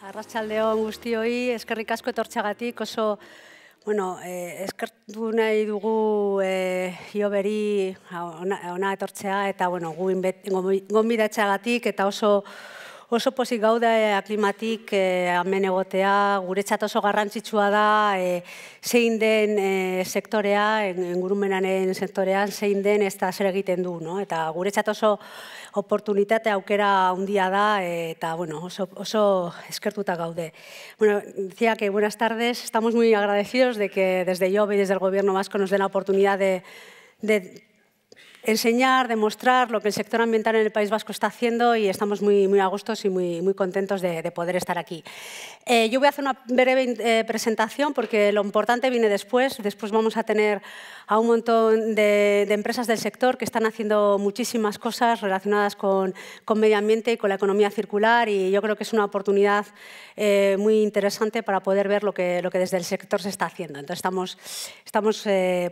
Arratxalde hon guztioi, eskerrik asko etortxagatik, oso, bueno, eh, eskertu nahi dugu eh, ioberi ona, ona etortzea eta, bueno, gu inbet, eta oso, oso pozik gaude aklimatik e, eh, amen egotea, guretzat oso garrantzitsua da e, zein den e, sektorea, engurumenaren sektorean zein den ez da zer egiten du, no? eta guretzat oso oportunitate aukera handia da eta bueno, oso, eskertuta gaude. Bueno, decía que buenas tardes, estamos muy agradecidos de que desde yo, y desde el gobierno vasco nos den la oportunidad de, de enseñar, demostrar lo que el sector ambiental en el País Vasco está haciendo y estamos muy, muy a gustos y muy, muy contentos de, poder estar aquí. Eh, yo voy a hacer una breve eh, presentación porque lo importante viene después. Después vamos a tener a un montón de, empresas del sector que están haciendo muchísimas cosas relacionadas con, con, medio ambiente y con la economía circular y yo creo que es una oportunidad eh, muy interesante para poder ver lo que, lo que desde el sector se está haciendo. Entonces estamos, estamos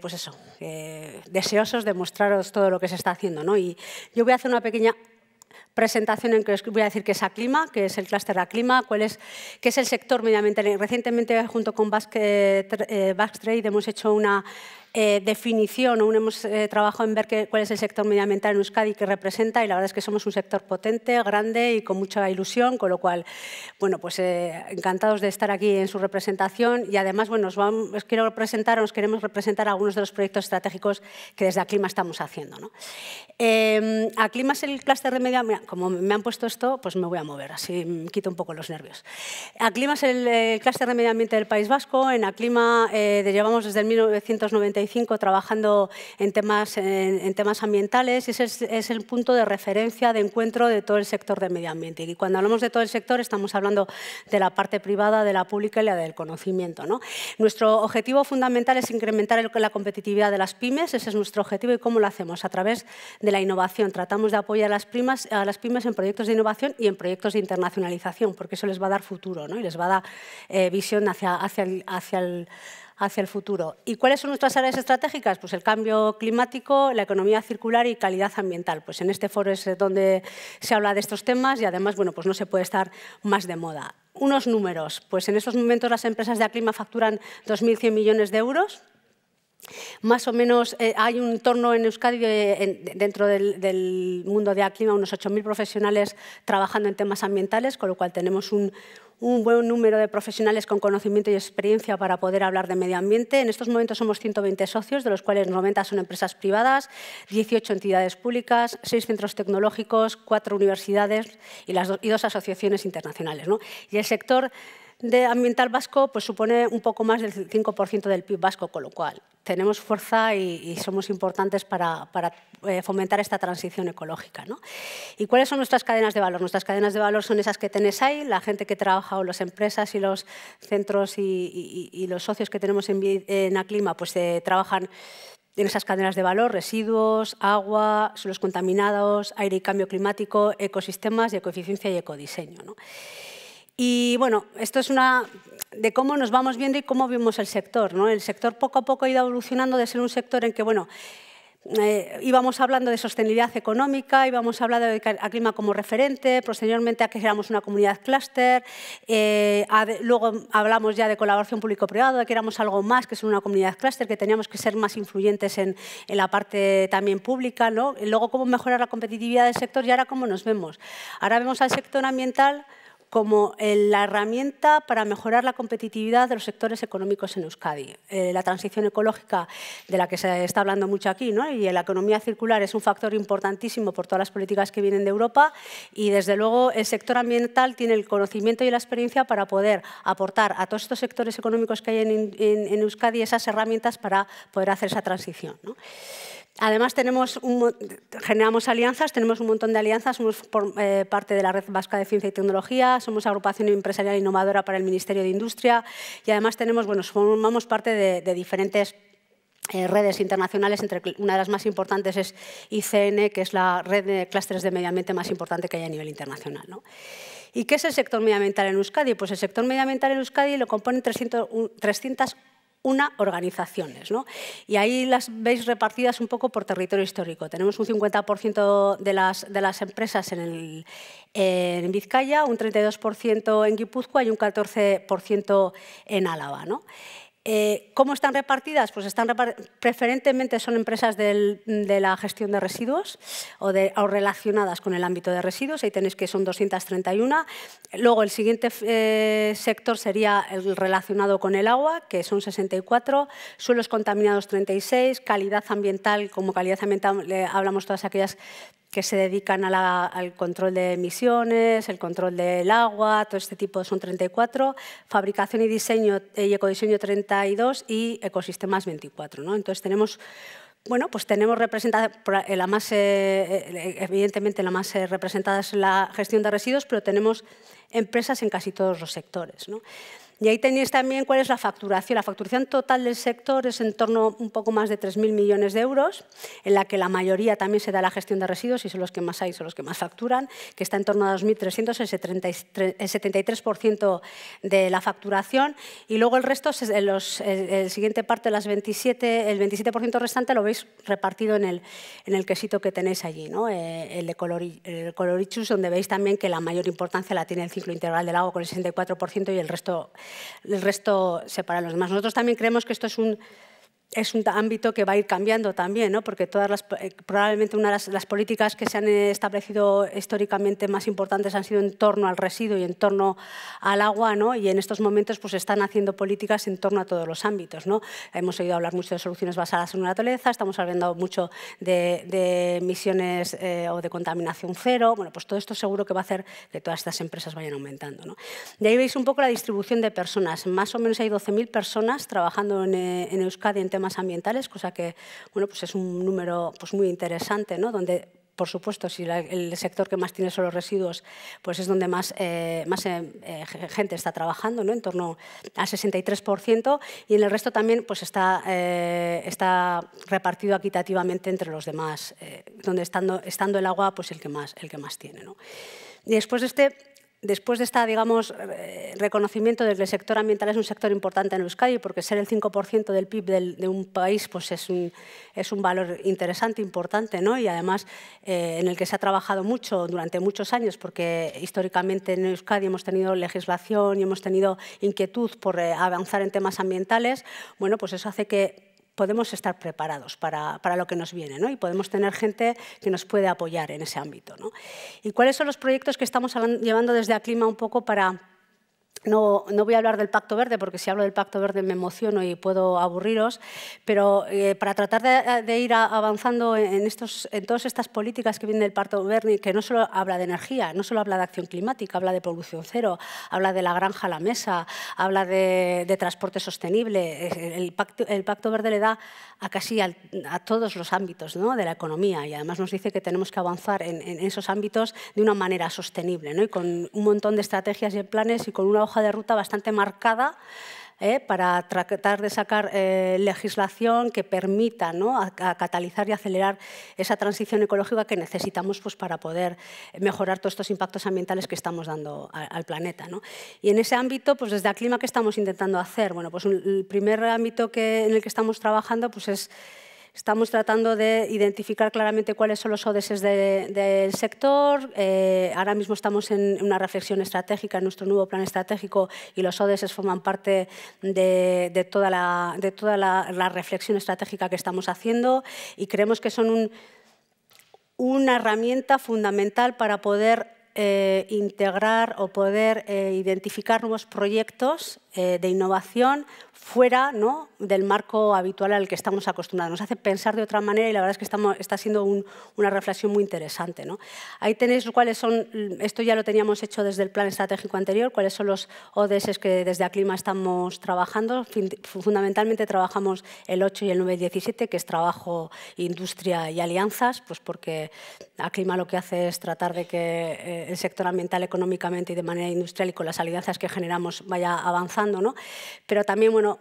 pues eso, deseosos de mostraros todo lo que se está haciendo. ¿no? Y yo voy a hacer una pequeña presentación en que os voy a decir qué es Aclima, qué es el clúster Aclima, cuál es, qué es el sector medioambiental. Recientemente, junto con eh, Basque, Trade hemos hecho una eh, definición, aún hemos eh, trabajado en ver cuál es el sector medioambiental en Euskadi que representa y la verdad es que somos un sector potente, grande y con mucha ilusión, con lo cual, bueno, pues eh, encantados de estar aquí en su representación y además, bueno, os, vamos, quiero presentar, nos queremos representar algunos de los proyectos estratégicos que desde Aclima estamos haciendo. ¿no? Em, Aclima es el clúster de medioambiente, como me han puesto esto, pues me voy a mover, así quito un poco los nervios. Aclima es el, clúster de del País Vasco, en Aclima llevamos desde el 1995 trabajando en temas, ambientales y ese es, el punto de referencia, de encuentro de todo el sector de medio ambiente. Y cuando hablamos de todo el sector estamos hablando de la parte privada, de la pública y la del conocimiento. ¿no? Nuestro objetivo fundamental es incrementar la competitividad de las pymes, ese es nuestro objetivo y cómo lo hacemos, a través de la innovación. Tratamos de apoyar a las, pymes en proyectos de innovación y en proyectos de internacionalización, porque eso les va a dar futuro ¿no? y les va a dar eh, visión hacia, Hacia el hacia el futuro. ¿Y cuáles son nuestras áreas estratégicas? Pues el cambio climático, la economía circular y calidad ambiental. Pues en este foro es donde se habla de estos temas y además, bueno, pues no se puede estar más de moda. Unos números, pues en estos momentos las empresas de clima facturan 2.100 millones de euros más o menos eh, hay un entorno en Euskadi eh, dentro del, mundo de ACLIMA, unos 8.000 profesionales trabajando en temas ambientales, con lo cual tenemos un, buen número de profesionales con conocimiento y experiencia para poder hablar de medio ambiente. En estos momentos somos 120 socios, de los cuales 90 son empresas privadas, 18 entidades públicas, 6 centros tecnológicos, 4 universidades y, las dos asociaciones internacionales. Y el sector de ambiental vasco pues, supone un poco más del 5% del PIB vasco, con lo cual tenemos fuerza y, somos importantes para, eh, fomentar esta transición ecológica. ¿no? ¿Y cuáles son nuestras cadenas de valor? Nuestras cadenas de valor son esas que tenés ahí, la gente que trabaja o las empresas y los centros y, los socios que tenemos en, en Aclima pues, eh, trabajan en esas cadenas de valor, residuos, agua, suelos contaminados, aire y cambio climático, ecosistemas y ecoeficiencia y ecodiseño. ¿no? Y bueno, esto es una de cómo nos vamos viendo y cómo vimos el sector. ¿no? El sector poco a poco ha ido evolucionando de ser un sector en que, bueno, eh, íbamos hablando de sostenibilidad económica, íbamos hablando de clima como referente, posteriormente a que éramos una comunidad clúster, eh, luego hablamos ya de colaboración público de que éramos algo más que ser una comunidad clúster, que teníamos que ser más influyentes en, la parte también pública, ¿no? luego cómo mejorar la competitividad del sector y ahora cómo nos vemos. Ahora vemos al sector ambiental como eh, la herramienta para mejorar la competitividad de los sectores económicos en Euskadi. Eh, la transición ecológica, de la que se está hablando mucho aquí, ¿no? y la economía circular es un factor importantísimo por todas las políticas que vienen de Europa y, desde luego, el sector ambiental tiene el conocimiento y la experiencia para poder aportar a todos estos sectores económicos que hay en, en Euskadi esas herramientas para poder hacer esa transición. ¿no? Además, tenemos un, generamos alianzas, tenemos un montón de alianzas, somos por, eh, parte de la Red Vasca de Ciencia y Tecnología, somos agrupación empresarial innovadora para el Ministerio de Industria y además tenemos, bueno, formamos parte de, diferentes eh, redes internacionales, entre una de las más importantes es ICN, que es la red de clústeres de medio ambiente más importante que hay a nivel internacional. ¿Y qué es el sector medioambiental en Euskadi? Pues el sector medioambiental en Euskadi lo componen 300, 300 una organizaciones. ¿no? Y ahí las veis repartidas un poco por territorio histórico. Tenemos un 50% de las, de las empresas en, en Vizcaya, un 32% en Guipúzcoa y un 14% en Álava. ¿no? Eh, ¿Cómo están repartidas? Pues están preferentemente son empresas de la gestión de residuos o, relacionadas con el ámbito de residuos. Ahí tenéis que son 231. Luego el siguiente eh, sector sería el relacionado con el agua, que son 64. Suelos contaminados 36. Calidad ambiental, como calidad ambiental hablamos todas aquellas que se dedican al control de emisiones, el control del agua, todo este tipo son 34, fabricación y diseño eh, y ecodiseño 32 y ecosistemas 24. ¿no? Entonces tenemos bueno, pues tenemos representada, la más, eh, eh, evidentemente la más representada es la gestión de residuos, pero tenemos empresas en casi todos los sectores. Y ahí tenéis también cuál es la facturación. La facturación total del sector es en torno a un poco más de 3.000 millones de euros, en la que la mayoría también se da la gestión de residuos y son los que más hay, son los que más facturan, que está en torno a 2.300, el 73% de la facturación. Y luego el resto, eh, los, el, siguiente parte, 27, el 27% restante lo veis repartido en el, quesito que tenéis allí, ¿no? Eh, el de colorichus, donde veis también que la mayor importancia la tiene el ciclo integral del agua con el 64% y el resto el resto separa los demás. nosotros también creemos que esto es un es un ámbito que va a ir cambiando también, ¿no? porque todas las, eh, probablemente una de las, políticas que se han establecido históricamente más importantes han sido en torno al residuo y en torno al agua, ¿no? y en estos momentos pues, están haciendo políticas en torno a todos los ámbitos. ¿no? Hemos oído hablar mucho de soluciones basadas en la naturaleza, estamos hablando mucho de, de emisiones eh, o de contaminación cero, bueno, pues todo esto seguro que va a hacer que todas estas empresas vayan aumentando. ¿no? De ahí veis un poco la distribución de personas, más o menos hay 12.000 personas trabajando en, eh, en Euskadi en más ambientales, cosa que bueno, pues es un número pues muy interesante, ¿no? donde por supuesto, si el sector que más tiene son los residuos, pues es donde más, eh, más eh, eh, gente está trabajando, ¿no? en torno al 63%, y en el resto también pues está, está repartido equitativamente entre los demás, donde estando, estando el agua pues el que más, el que más tiene. ¿no? Y después de este después de este digamos, eh, reconocimiento del sector ambiental es un sector importante en Euskadi, porque ser el 5% del PIB de un país pues es, un, es un valor interesante, importante, ¿no? y además eh, en el que se ha trabajado mucho durante muchos años, porque históricamente en Euskadi hemos tenido legislación y hemos tenido inquietud por eh, avanzar en temas ambientales, bueno, pues eso hace que podemos estar preparados para, lo que nos viene ¿no? y podemos tener gente que nos puede apoyar en ese ámbito. ¿Y cuáles son los proyectos que estamos llevando desde Aclima un poco para no, voy a hablar del Pacto Verde, porque si hablo del Pacto Verde me emociono y puedo aburriros, pero eh, para tratar de, ir avanzando en, estos, en todas estas políticas que vienen del Pacto Verde, que no solo habla de energía, no solo habla de acción climática, habla de producción cero, habla de la granja a la mesa, habla de, transporte sostenible. Eh, el pacto, el pacto, Verde le da a casi a todos los ámbitos ¿no? de la economía y además nos dice que tenemos que avanzar en, esos ámbitos de una manera sostenible ¿no? y con un montón de estrategias y planes y con una hoja de ruta bastante marcada ¿eh? para tratar de sacar eh, legislación que permita catalizar y acelerar esa transición ecológica que necesitamos pues, para poder mejorar todos estos impactos ambientales que estamos dando al planeta. Y en ese ámbito, pues, desde Aclima, ¿qué estamos intentando hacer? Bueno, pues el primer ámbito que, en el que estamos trabajando pues, es Estamos tratando de identificar claramente cuáles son los ODS del sector. Eh, ahora mismo estamos en una reflexión estratégica en nuestro nuevo plan estratégico y los ODS forman parte de, toda, la, reflexión estratégica que estamos haciendo y creemos que son una herramienta fundamental para poder eh, integrar o poder eh, identificar nuevos proyectos eh, de innovación fuera ¿no? del marco habitual al que estamos acostumbrados. Nos hace pensar de otra manera y la verdad es que estamos, está siendo una reflexión muy interesante. ¿no? Ahí tenéis cuáles son, esto ya lo teníamos hecho desde el plan estratégico anterior, cuáles son los ODS que desde Aclima estamos trabajando. Fundamentalmente trabajamos el 8 y el 9 y 17, que es trabajo, industria y alianzas, pues porque Aclima lo que hace es tratar de que eh, el sector ambiental económicamente y de manera industrial y con las alianzas que generamos vaya avanzando ¿no? Pero también, bueno,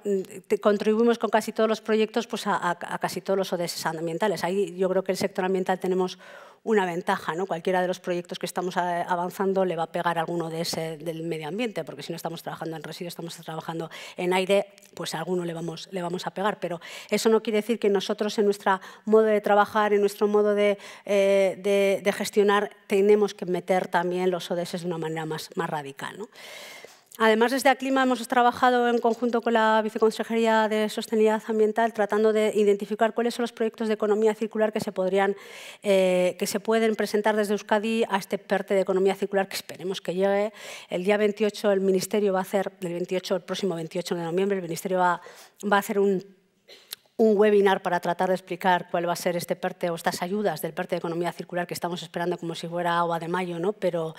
contribuimos con casi todos los proyectos pues, a, casi todos los ODS ambientales. Ahí yo creo que el sector ambiental tenemos una ventaja, ¿no? Cualquiera de los proyectos que estamos avanzando le va a pegar a alguno de ese del medio ambiente, porque si no estamos trabajando en residuos, estamos trabajando en aire, pues a alguno le vamos, le vamos a pegar. Pero eso no quiere decir que nosotros en nuestro modo de trabajar, en nuestro modo de, eh, gestionar, tenemos que meter también los ODS de una manera más, más radical. ¿no? Además, desde Aclima hemos trabajado en conjunto con la Viceconsejería de Sostenibilidad Ambiental tratando de identificar cuáles son los proyectos de economía circular que se, podrían, eh, que se pueden presentar desde Euskadi a este PERTE de economía circular que esperemos que llegue. El día 28 el Ministerio va a hacer, el, 28, el próximo 28 de noviembre, el Ministerio va, a hacer un webinar para tratar de explicar cuál va a ser este PERTE o estas ayudas del PERTE de Economía Circular que estamos esperando como si fuera agua de mayo, ¿no? Pero,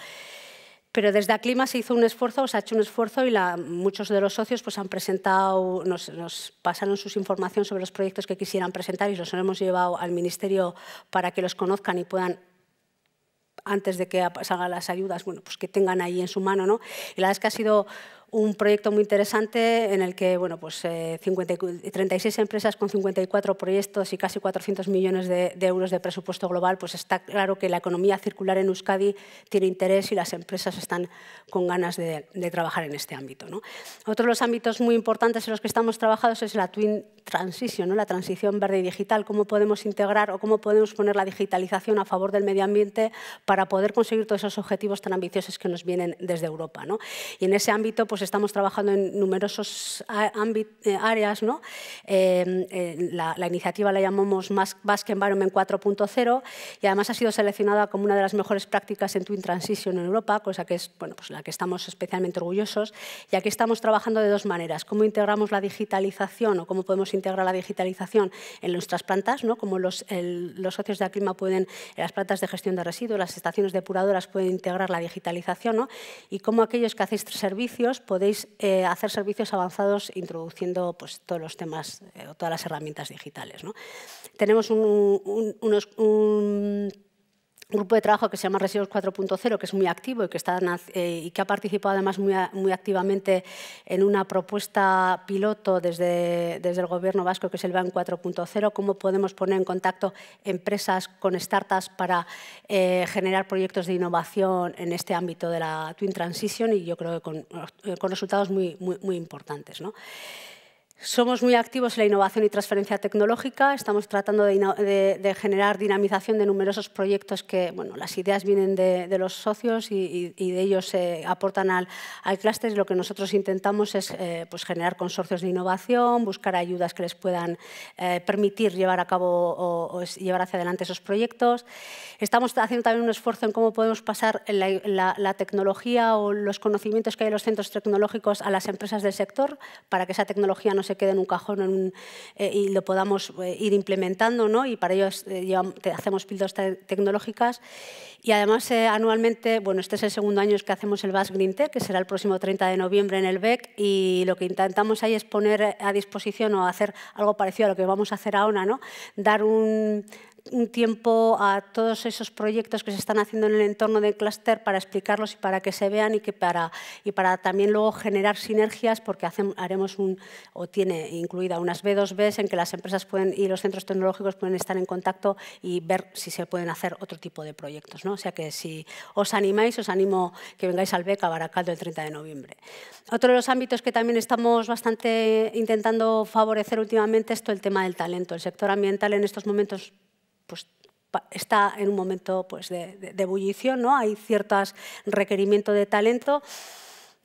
pero desde Aclima se hizo un esfuerzo, se ha hecho un esfuerzo y la, muchos de los socios pues han presentado, nos, pasaron sus informaciones sobre los proyectos que quisieran presentar y los hemos llevado al Ministerio para que los conozcan y puedan antes de que salgan las ayudas, bueno, pues que tengan ahí en su mano, ¿no? Y la verdad es que ha sido un proyecto muy interesante en el que bueno, pues, 36 eh, empresas con 54 proyectos y casi 400 millones de, euros de presupuesto global, pues está claro que la economía circular en Euskadi tiene interés y las empresas están con ganas de, trabajar en este ámbito. Otro de los ámbitos muy importantes en los que estamos trabajados es la Twin Transition, la transición verde y digital, cómo podemos integrar o cómo podemos poner la digitalización a favor del medio ambiente para poder conseguir todos esos objetivos tan ambiciosos que nos vienen desde Europa. Y en ese ámbito, pues, pues estamos trabajando en numerosos eh, áreas. ¿no? Em, eh, la, iniciativa la llamamos Basque Environment 4.0 y además ha sido seleccionada como una de las mejores prácticas en Twin Transition en Europa, cosa que es bueno, pues la que estamos especialmente orgullosos. Y aquí estamos trabajando de dos maneras, cómo integramos la digitalización o cómo podemos integrar la digitalización en nuestras plantas, ¿no? como los, socios de Aclima pueden, las plantas de gestión de residuos, las estaciones depuradoras pueden integrar la digitalización ¿no? y cómo aquellos que hacen servicios podéis eh, hacer servicios avanzados introduciendo pues, todos los temas eh, o todas las herramientas digitales. Tenemos unos, un grupo de trabajo que se llama Residuos 4.0, que es muy activo y que, está, eh, y que ha participado además muy, activamente en una propuesta piloto desde, desde el Gobierno vasco, que es el BAN 4.0, cómo podemos poner en contacto empresas con startups para eh, generar proyectos de innovación en este ámbito de la Twin Transition y yo creo que con, eh, resultados muy, muy, importantes. ¿no? Somos muy activos en la innovación y transferencia tecnológica. Estamos tratando de, generar dinamización de numerosos proyectos que, bueno, las ideas vienen de, los socios y, de ellos se aportan al, al clúster. Lo que nosotros intentamos es eh, pues generar consorcios de innovación, buscar ayudas que les puedan eh, permitir llevar a cabo o, llevar hacia adelante esos proyectos. Estamos haciendo también un esfuerzo en cómo podemos pasar la, la, la tecnología o los conocimientos que hay en los centros tecnológicos a las empresas del sector para que esa tecnología no se quede en un cajón en eh, y lo podamos eh, ir implementando, ¿no? Y para ello eh, hacemos píldoras tecnológicas. Y además, anualmente, bueno, este es el segundo año que hacemos el Bas Green Tech, que será el próximo 30 de noviembre en el BEC, y lo que intentamos ahí es poner a disposición o hacer algo parecido a lo que vamos a hacer ahora, ¿no? Dar un un tiempo a todos esos proyectos que se están haciendo en el entorno de clúster para explicarlos y para que se vean y, que para, y para también luego generar sinergias porque haremos un, o tiene incluida unas b 2 b en que las empresas pueden, y los centros tecnológicos pueden estar en contacto y ver si se pueden hacer otro tipo de proyectos. ¿no? O sea que si os animáis, os animo que vengáis al BEC a Baracaldo el 30 de noviembre. Otro de los ámbitos que también estamos bastante intentando favorecer últimamente es todo el tema del talento. El sector ambiental en estos momentos pues, está en un momento pues, de, ebullición, ¿no? hay ciertos requerimientos de talento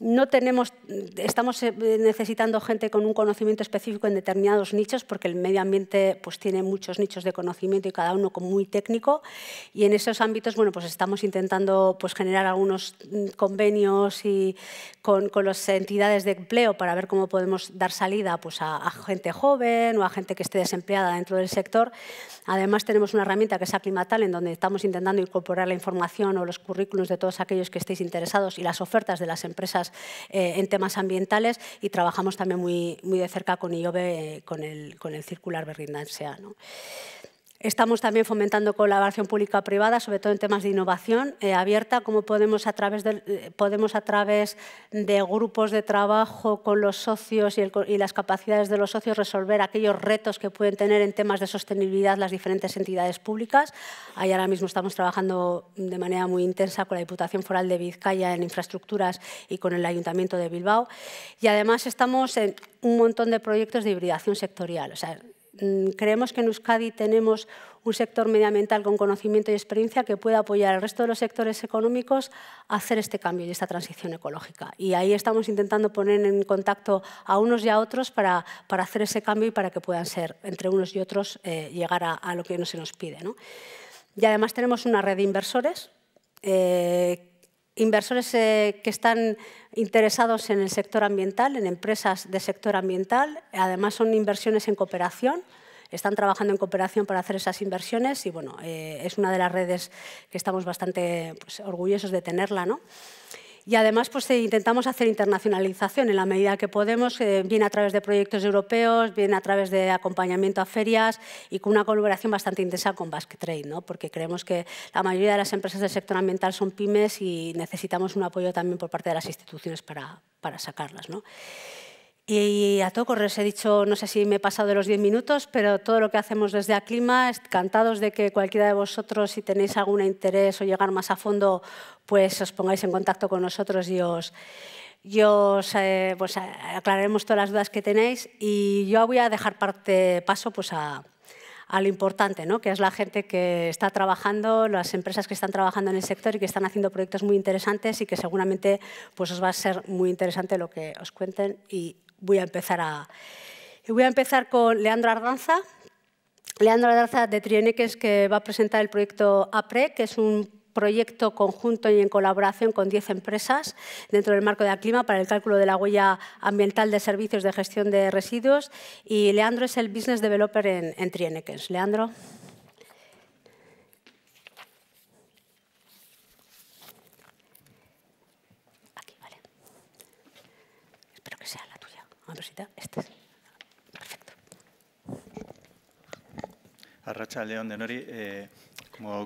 no tenemos, estamos eh, necesitando gente con un conocimiento específico en determinados nichos porque el medio ambiente pues, tiene muchos nichos de conocimiento y cada uno muy técnico y en esos ámbitos bueno, pues estamos intentando pues, generar algunos mm, convenios y con, las entidades de empleo para ver cómo podemos dar salida pues, a, gente joven o a gente que esté desempleada dentro del sector. Además tenemos una herramienta que es Aclimatal en donde estamos intentando incorporar la información o los currículums de todos aquellos que estéis interesados y las ofertas de las empresas eh, en temas ambientales y trabajamos también muy, muy de cerca con IOBE, eh, con el, con el circular Estamos también fomentando colaboración pública-privada, sobre todo en temas de innovación eh, abierta, cómo podemos a, través de, eh, podemos a través de grupos de trabajo con los socios y, y, las capacidades de los socios resolver aquellos retos que pueden tener en temas de sostenibilidad las diferentes entidades públicas. Ahí ahora mismo estamos trabajando de manera muy intensa con la Diputación Foral de Vizcaya en infraestructuras y con el Ayuntamiento de Bilbao. Y además estamos en un montón de proyectos de hibridación sectorial. O sea, Mm, creemos que en Euskadi tenemos un sector medioambiental con conocimiento y experiencia que pueda apoyar al resto de los sectores económicos a hacer este cambio y esta transición ecológica. Y ahí estamos intentando poner en contacto a unos y a otros para, para hacer ese cambio y para que puedan ser, entre unos y otros, eh, llegar a, lo que no se nos pide. ¿no? Y además tenemos una red de inversores eh, inversores eh, que están interesados en el sector ambiental, en empresas de sector ambiental. Además, son inversiones en cooperación. Están trabajando en cooperación para hacer esas inversiones y bueno, eh, es una de las redes que estamos bastante pues, orgullosos de tenerla. ¿no? Y además pues, eh, intentamos hacer internacionalización en la medida que podemos, bien eh, a través de proyectos europeos, bien a través de acompañamiento a ferias y con una colaboración bastante intensa con Basque Trade, ¿no? porque creemos que la mayoría de las empresas del sector ambiental son pymes y necesitamos un apoyo también por parte de las instituciones para, sacarlas. ¿no? Y a todos os he dicho, no sé si me he pasado de los 10 minutos, pero todo lo que hacemos desde Aclima, encantados de que cualquiera de vosotros, si tenéis algún interés o llegar más a fondo, pues os pongáis en contacto con nosotros y os, eh, pues, aclararemos todas las dudas que tenéis. Y yo voy a dejar parte, paso pues a, lo importante, que es la gente que está trabajando, las empresas que están trabajando en el sector y que están haciendo proyectos muy interesantes y que seguramente pues, os va a ser muy interesante lo que os cuenten y voy a empezar Voy a empezar con Leandro Ardanza. Leandro Ardanza de Trieneques, que va a presentar el proyecto APRE, que es un proyecto conjunto y en colaboración con 10 empresas dentro del marco de Aclima para el cálculo de la huella ambiental de servicios de gestión de residuos. Y Leandro es el Business Developer en, en Leandro. Rosita, este Perfecto. León de Nori. Eh,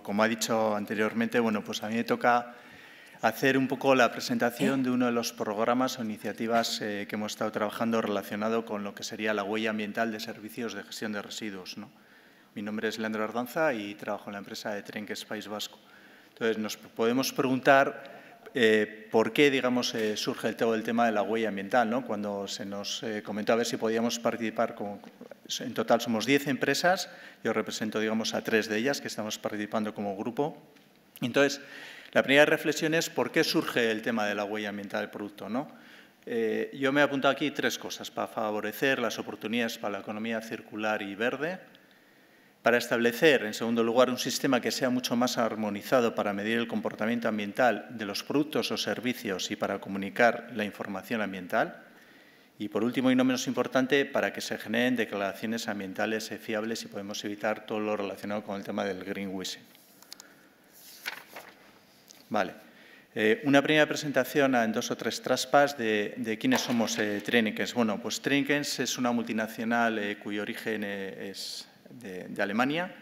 como, ha dicho anteriormente, bueno, pues a mí me toca hacer un poco la presentación de uno de los programas o iniciativas eh, que hemos estado trabajando relacionado con lo que sería la huella ambiental de servicios de gestión de residuos. Mi nombre es Leandro Ardanza y trabajo en la empresa de Trenques País Vasco. Entonces, nos podemos preguntar eh, por qué, digamos, eh, surge el, todo el tema de la huella ambiental, ¿no? Cuando se nos eh, comentó a ver si podíamos participar, en total somos 10 empresas, yo represento, digamos, a tres de ellas que estamos participando como grupo. Entonces, la primera reflexión es por qué surge el tema de la huella ambiental del producto, ¿no? yo me he apuntado aquí tres cosas para favorecer las oportunidades para la economía circular y verde, para establecer, en segundo lugar, un sistema que sea mucho más armonizado para medir el comportamiento ambiental de los productos o servicios y para comunicar la información ambiental. Y, por último, y no menos importante, para que se generen declaraciones ambientales fiables y podemos evitar todo lo relacionado con el tema del greenwashing. Vale. Eh, una primera presentación en dos o tres traspas de, quiénes somos eh, Bueno, pues Trinkens es una multinacional eh, cuyo origen es de, Alemania,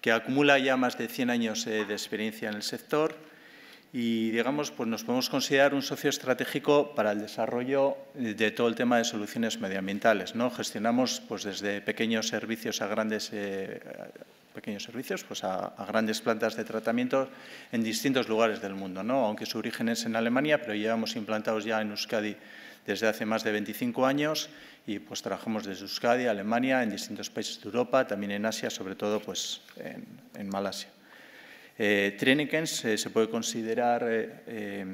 que acumula ya más de 100 años eh, de experiencia en el sector y, digamos, pues nos podemos considerar un socio estratégico para el desarrollo de todo el tema de soluciones medioambientales. ¿no? Gestionamos pues, desde pequeños servicios a grandes eh, pequeños servicios pues a, grandes plantas de tratamiento en distintos lugares del mundo, ¿no? aunque su origen es en Alemania, pero llevamos implantados ya en Euskadi desde hace más de 25 años y pues trabajamos desde Euskadi, Alemania, en distintos países de Europa, también en Asia, sobre todo pues en, Malasia. Eh, eh, se puede considerar eh, eh,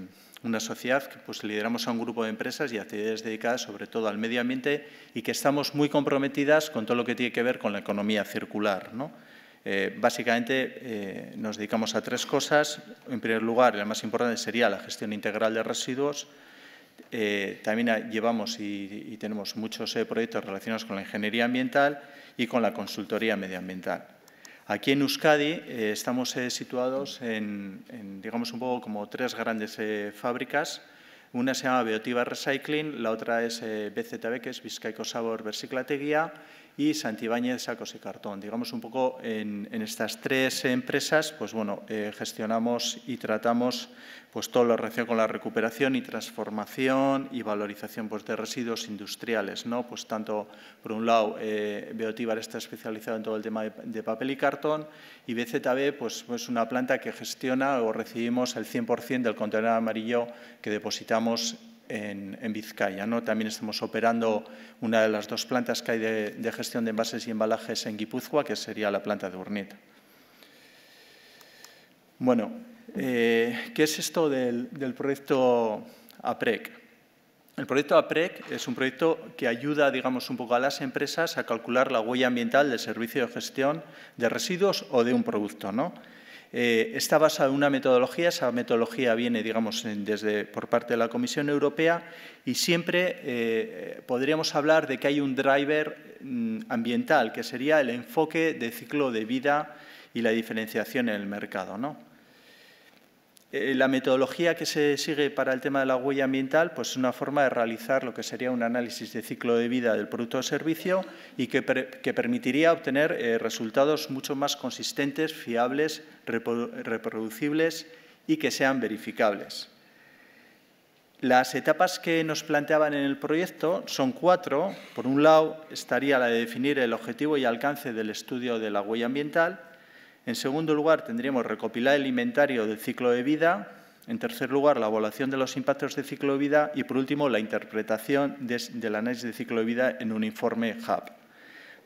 una sociedad que pues, lideramos a un grupo de empresas y actividades dedicadas sobre todo al medio ambiente y que estamos muy comprometidas con todo lo que tiene que ver con la economía circular. básicamente nos dedicamos a tres cosas. En primer lugar, la más importante sería la gestión integral de residuos. Eh, también llevamos y, tenemos muchos eh, proyectos relacionados con la ingeniería ambiental y con la consultoría medioambiental. Aquí en Euskadi eh, estamos situados en, en, digamos, un poco como tres grandes fábricas. Una se llama Beotiva Recycling, la otra es BZB, que es Vizcaico Sabor Versiclateguía, y Santibáñez Sacos y Cartón. Digamos un poco en, estas tres empresas, pues bueno, eh, gestionamos y tratamos pues todo lo relacionado con la recuperación y transformación y valorización pues, de residuos industriales, ¿no? Pues tanto, por un lado, eh, está especializado en todo el tema de, papel y cartón y BZB pues, es una planta que gestiona o recibimos el 100% del contenedor amarillo que depositamos en, Vizcaya. ¿no? También estamos operando una de las dos plantas que hay de, gestión de envases y embalajes en Guipúzcoa, que sería la planta de Urnieta. Bueno, eh, ¿qué es esto del, del proyecto APREC? El proyecto APREC es un proyecto que ayuda, digamos, un poco a las empresas a calcular la huella ambiental del servicio de gestión de residuos o de un producto, ¿no? Eh, está basada en una metodología, esa metodología viene, digamos, desde, por parte de la Comisión Europea y siempre eh, podríamos hablar de que hay un driver mm, ambiental, que sería el enfoque de ciclo de vida y la diferenciación en el mercado, ¿no? Eh, la metodología que se sigue para el tema de la huella ambiental pues es una forma de realizar lo que sería un análisis de ciclo de vida del producto o servicio y que, permitiría obtener eh, resultados mucho más consistentes, fiables, reproducibles y que sean verificables. Las etapas que nos planteaban en el proyecto son cuatro. Por un lado, estaría la de definir el objetivo y alcance del estudio de la huella ambiental. En segundo lugar, tendríamos recopilar el inventario del ciclo de vida. En tercer lugar, la evaluación de los impactos de ciclo de vida. Y, por último, la interpretación del análisis de ciclo de vida en un informe hub.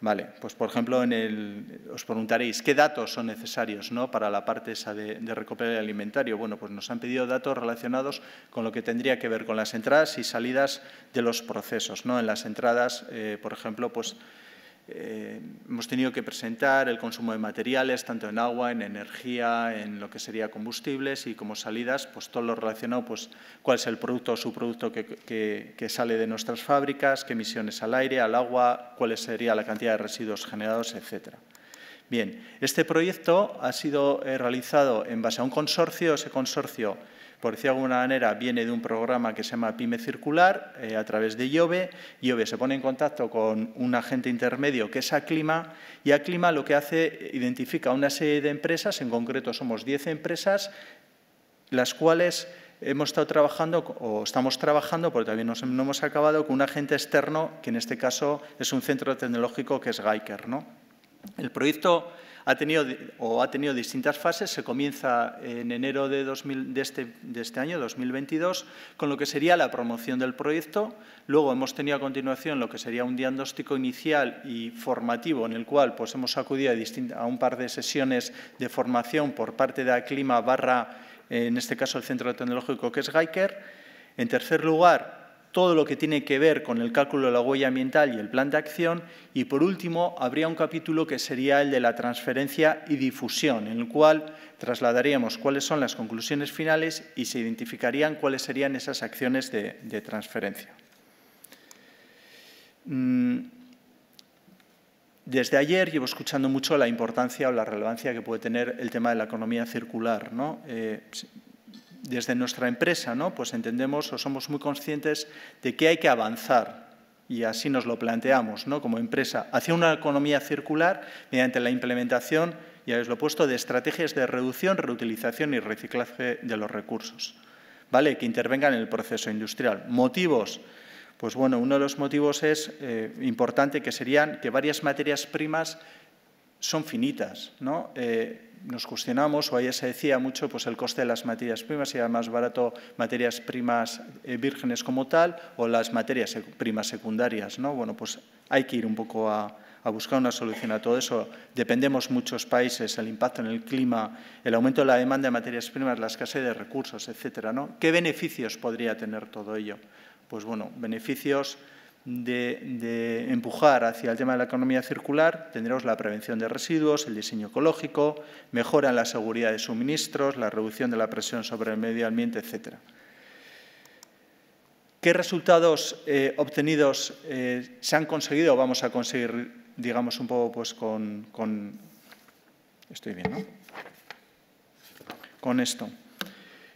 Vale, pues por ejemplo, os preguntaréis qué datos son necesarios ¿no? para la parte de, recopilar el inventario. Bueno, pues nos han pedido datos relacionados con lo que tendría que ver con las entradas y salidas de los procesos. ¿no? En las entradas, eh, por ejemplo, pues eh, hemos tenido que presentar el consumo de materiales, tanto en agua, en energía, en lo que sería combustibles y como salidas, pues todo lo relacionado, pues cuál es el producto o subproducto que, que, sale de nuestras fábricas, qué emisiones al aire, al agua, cuál sería la cantidad de residuos generados, etcétera. Bien, este proyecto ha sido eh, realizado en base a un consorcio, ese consorcio por decirlo de alguna manera, viene de un programa que se llama PyME Circular eh, a través de IOBE. IOBE se pone en contacto con un agente intermedio que es Aclima y Aclima lo que hace, identifica una serie de empresas, en concreto somos 10 empresas, las cuales hemos estado trabajando o estamos trabajando, porque también no, hemos acabado, con un agente externo, que en este caso es un centro tecnológico que es Geiker. ¿no? El proyecto ha tenido, o ha tenido distintas fases. Se comienza en enero de, este, este, año, 2022, con lo que sería la promoción del proyecto. Luego hemos tenido a continuación lo que sería un diagnóstico inicial y formativo, en el cual pues, hemos acudido a, un par de sesiones de formación por parte de Aclima barra, en este caso el Centro Tecnológico que es Geiker. En tercer lugar, todo lo que tiene que ver con el cálculo de la huella ambiental y el plan de acción. Y, por último, habría un capítulo que sería el de la transferencia y difusión, en el cual trasladaríamos cuáles son las conclusiones finales y se identificarían cuáles serían esas acciones de, transferencia. Mm, desde ayer llevo escuchando mucho la importancia o la relevancia que puede tener el tema de la economía circular. ¿no? Eh, desde nuestra empresa, ¿no? pues entendemos o somos muy conscientes de que hay que avanzar, y así nos lo planteamos ¿no? como empresa, hacia una economía circular mediante la implementación, ya os lo he puesto, de estrategias de reducción, reutilización y reciclaje de los recursos, ¿vale? que intervengan en el proceso industrial. Motivos. Pues bueno, uno de los motivos es eh, importante que serían que varias materias primas son finitas. ¿no? Eh, nos cuestionamos, o ayer se decía mucho, pues el coste de las materias primas, si era más barato materias primas eh, vírgenes como tal o las materias primas secundarias. ¿no? Bueno, pues hay que ir un poco a, buscar una solución a todo eso. Dependemos muchos países, el impacto en el clima, el aumento de la demanda de materias primas, la escasez de recursos, etcétera. ¿Qué beneficios podría tener todo ello? Pues bueno, beneficios de, empujar hacia el tema de la economía circular, tendremos la prevención de residuos, el diseño ecológico, mejora en la seguridad de suministros, la reducción de la presión sobre el medio ambiente, etcétera. ¿Qué resultados eh, obtenidos eh, se han conseguido o vamos a conseguir, digamos, un poco pues, con, con... Estoy bien, Con esto.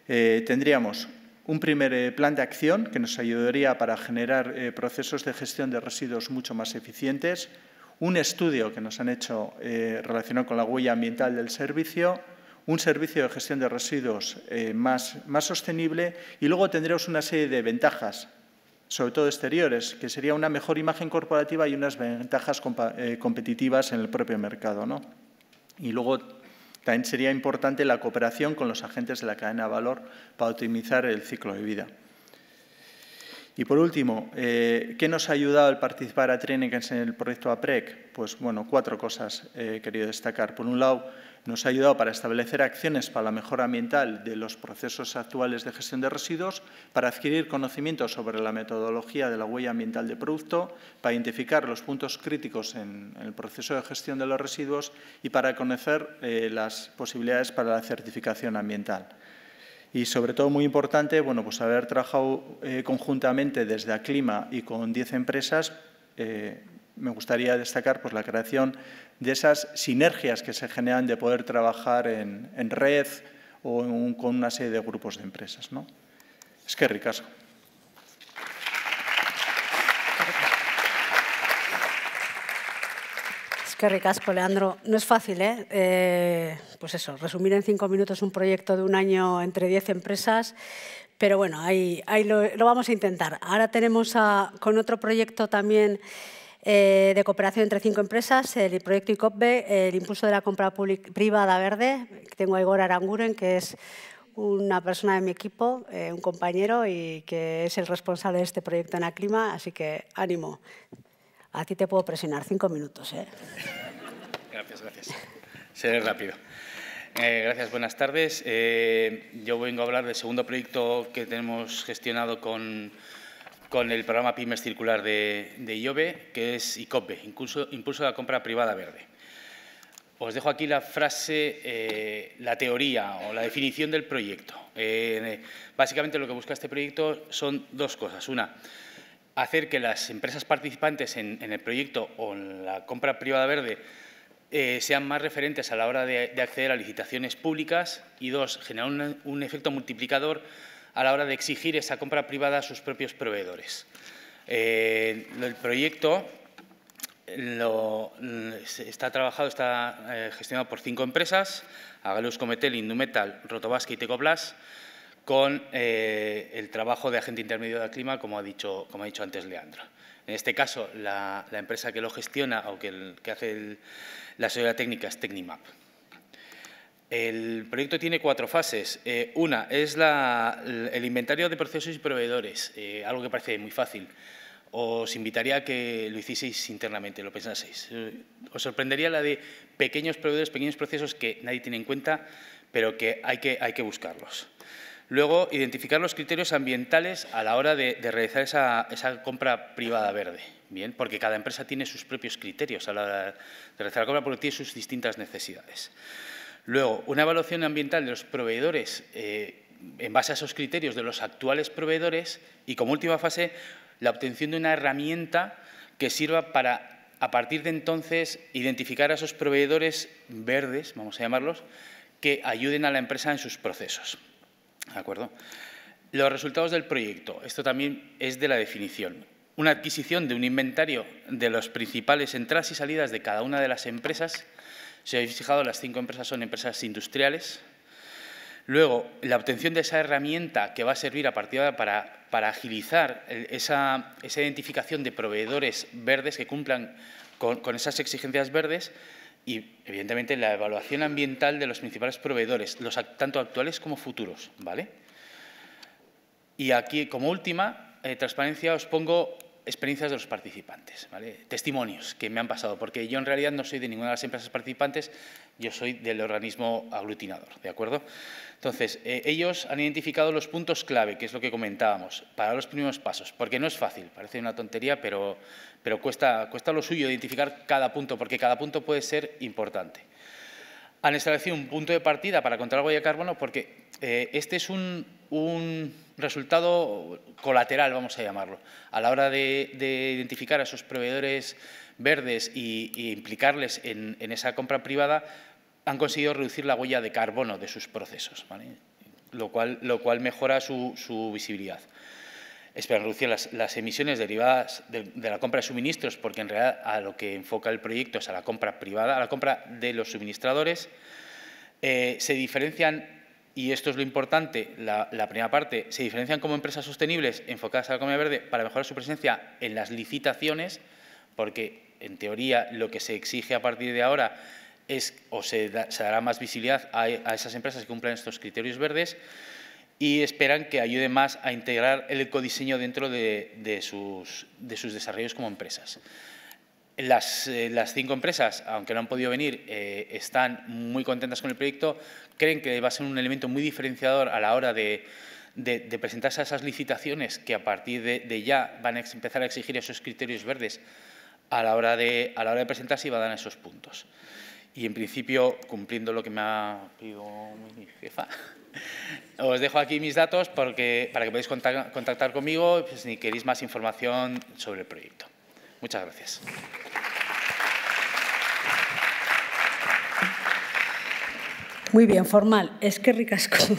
Eh, tendríamos un primer eh, plan de acción que nos ayudaría para generar eh, procesos de gestión de residuos mucho más eficientes, un estudio que nos han hecho eh, relacionado con la huella ambiental del servicio, un servicio de gestión de residuos más, más sostenible y luego tendremos una serie de ventajas, sobre todo exteriores, que sería una mejor imagen corporativa y unas ventajas competitivas en el propio mercado. ¿no? Y luego también sería importante la cooperación con los agentes de la cadena de valor para optimizar el ciclo de vida. Y por último, eh, ¿qué nos ha ayudado al participar a Trenex en el proyecto APREC? Pues bueno, cuatro cosas eh, he querido destacar. Por un lado, nos ha ayudado para establecer acciones para la mejora ambiental de los procesos actuales de gestión de residuos, para adquirir conocimiento sobre la metodología de la huella ambiental de producto, para identificar los puntos críticos en, el proceso de gestión de los residuos y para conocer eh, las posibilidades para la certificación ambiental y sobre todo muy importante, bueno, pues haber trabajado eh, conjuntamente desde Aclima y con 10 empresas, eh, me gustaría destacar pues, la creación de esas sinergias que se generan de poder trabajar en, red o con una serie de grupos de empresas. ¿no? Es que ricasco. Es que ricasco, Leandro. No es fácil, ¿eh? eh pues eso, resumir en cinco minutos un proyecto de un año entre diez empresas, pero bueno, ahí, lo, vamos a intentar. Ahora tenemos con otro proyecto también eh, de cooperación entre cinco empresas, el proyecto ICOPBE, el impulso de la compra privada verde. Tengo a Igor Aranguren, que es una persona de mi equipo, eh, un compañero, y que es el responsable de este proyecto en Aclima, así que ánimo. A ti te puedo presionar cinco minutos. Eh. Gracias, gracias. Seré rápido. gracias, buenas tardes. yo vengo a hablar del segundo proyecto que tenemos gestionado con con el programa Pymes Circular de, de IOBE, que es ICOPE, Impulso, de la Compra Privada Verde. Os dejo aquí la frase, eh, la teoría o la definición del proyecto. Eh, básicamente lo que busca este proyecto son dos cosas. Una, hacer que las empresas participantes en, el proyecto o en la compra privada verde eh, sean más referentes a la hora de, acceder a licitaciones públicas y dos, generar un efecto multiplicador a la hora de exigir esa compra privada a sus propios proveedores. Eh, el proyecto está trabajado, está eh, gestionado por cinco empresas, Agalus Cometel, Indumetal, Rotobasque y Tecoplas, con eh, el trabajo de agente intermedio de clima, como ha dicho, como ha dicho antes Leandro. En este caso, la, empresa que lo gestiona o que, que hace la seguridad técnica es Tecnimap. El proyecto tiene cuatro fases. Eh, una es el inventario de procesos y proveedores, eh, algo que parece muy fácil. Os invitaría a que lo hicieseis internamente, lo pensaseis. Eh, os sorprendería la de pequeños proveedores, pequeños procesos que nadie tiene en cuenta, pero que hay que, hay que buscarlos. Luego, identificar los criterios ambientales a la hora de, realizar esa, compra privada verde. Bien, porque cada empresa tiene sus propios criterios a la hora de realizar la compra porque tiene sus distintas necesidades. Luego, una evaluación ambiental de los proveedores eh, en base a esos criterios de los actuales proveedores y, como última fase, la obtención de una herramienta que sirva para, a partir de entonces, identificar a esos proveedores verdes, vamos a llamarlos, que ayuden a la empresa en sus procesos. ¿De acuerdo? Los resultados del proyecto. Esto también es de la definición. Una adquisición de un inventario de las principales entradas y salidas de cada una de las empresas si habéis fijado, las cinco empresas son empresas industriales. Luego, la obtención de esa herramienta que va a servir a partir de ahora para, agilizar esa, identificación de proveedores verdes que cumplan con, esas exigencias verdes y, evidentemente, la evaluación ambiental de los principales proveedores, tanto actuales como futuros. ¿vale? Y aquí, como última eh, transparencia, os pongo experiencias de los participantes, testimonios que me han pasado, porque yo en realidad no soy de ninguna de las empresas participantes, yo soy del organismo aglutinador, ¿de acuerdo? Entonces, eh, ellos han identificado los puntos clave, que es lo que comentábamos, para los primeros pasos, porque no es fácil, parece una tontería, pero, pero cuesta, cuesta lo suyo identificar cada punto, porque cada punto puede ser importante. Han establecido un punto de partida para controlar huella de carbono porque eh, este es un, un resultado colateral, vamos a llamarlo, a la hora de, identificar a esos proveedores verdes e implicarles en, esa compra privada, han conseguido reducir la huella de carbono de sus procesos, lo, cual, mejora su, visibilidad esperan reducir las, emisiones derivadas de, la compra de suministros, porque en realidad a lo que enfoca el proyecto es a la compra privada, a la compra de los suministradores. Eh, se diferencian y esto es lo importante, la, primera parte, se diferencian como empresas sostenibles enfocadas a la economía verde para mejorar su presencia en las licitaciones, porque en teoría lo que se exige a partir de ahora es o se, dará más visibilidad a, esas empresas que cumplan estos criterios verdes y esperan que ayude más a integrar el ecodiseño dentro de sus desarrollos como empresas. Eh, las, cinco empresas, aunque no han podido venir, eh, están muy contentas con el proyecto, creen que va a ser un elemento muy diferenciador a la hora de, presentarse a esas licitaciones que a partir de, ya van a empezar a exigir esos criterios verdes a la hora de, presentarse y va a dar esos puntos. Y, en principio, cumpliendo lo que me ha pedido mi jefa, os dejo aquí mis datos para que podáis contactar conmigo pues, si queréis más información sobre el proyecto. Muchas gracias. Muy bien, formal. Es que ricasco.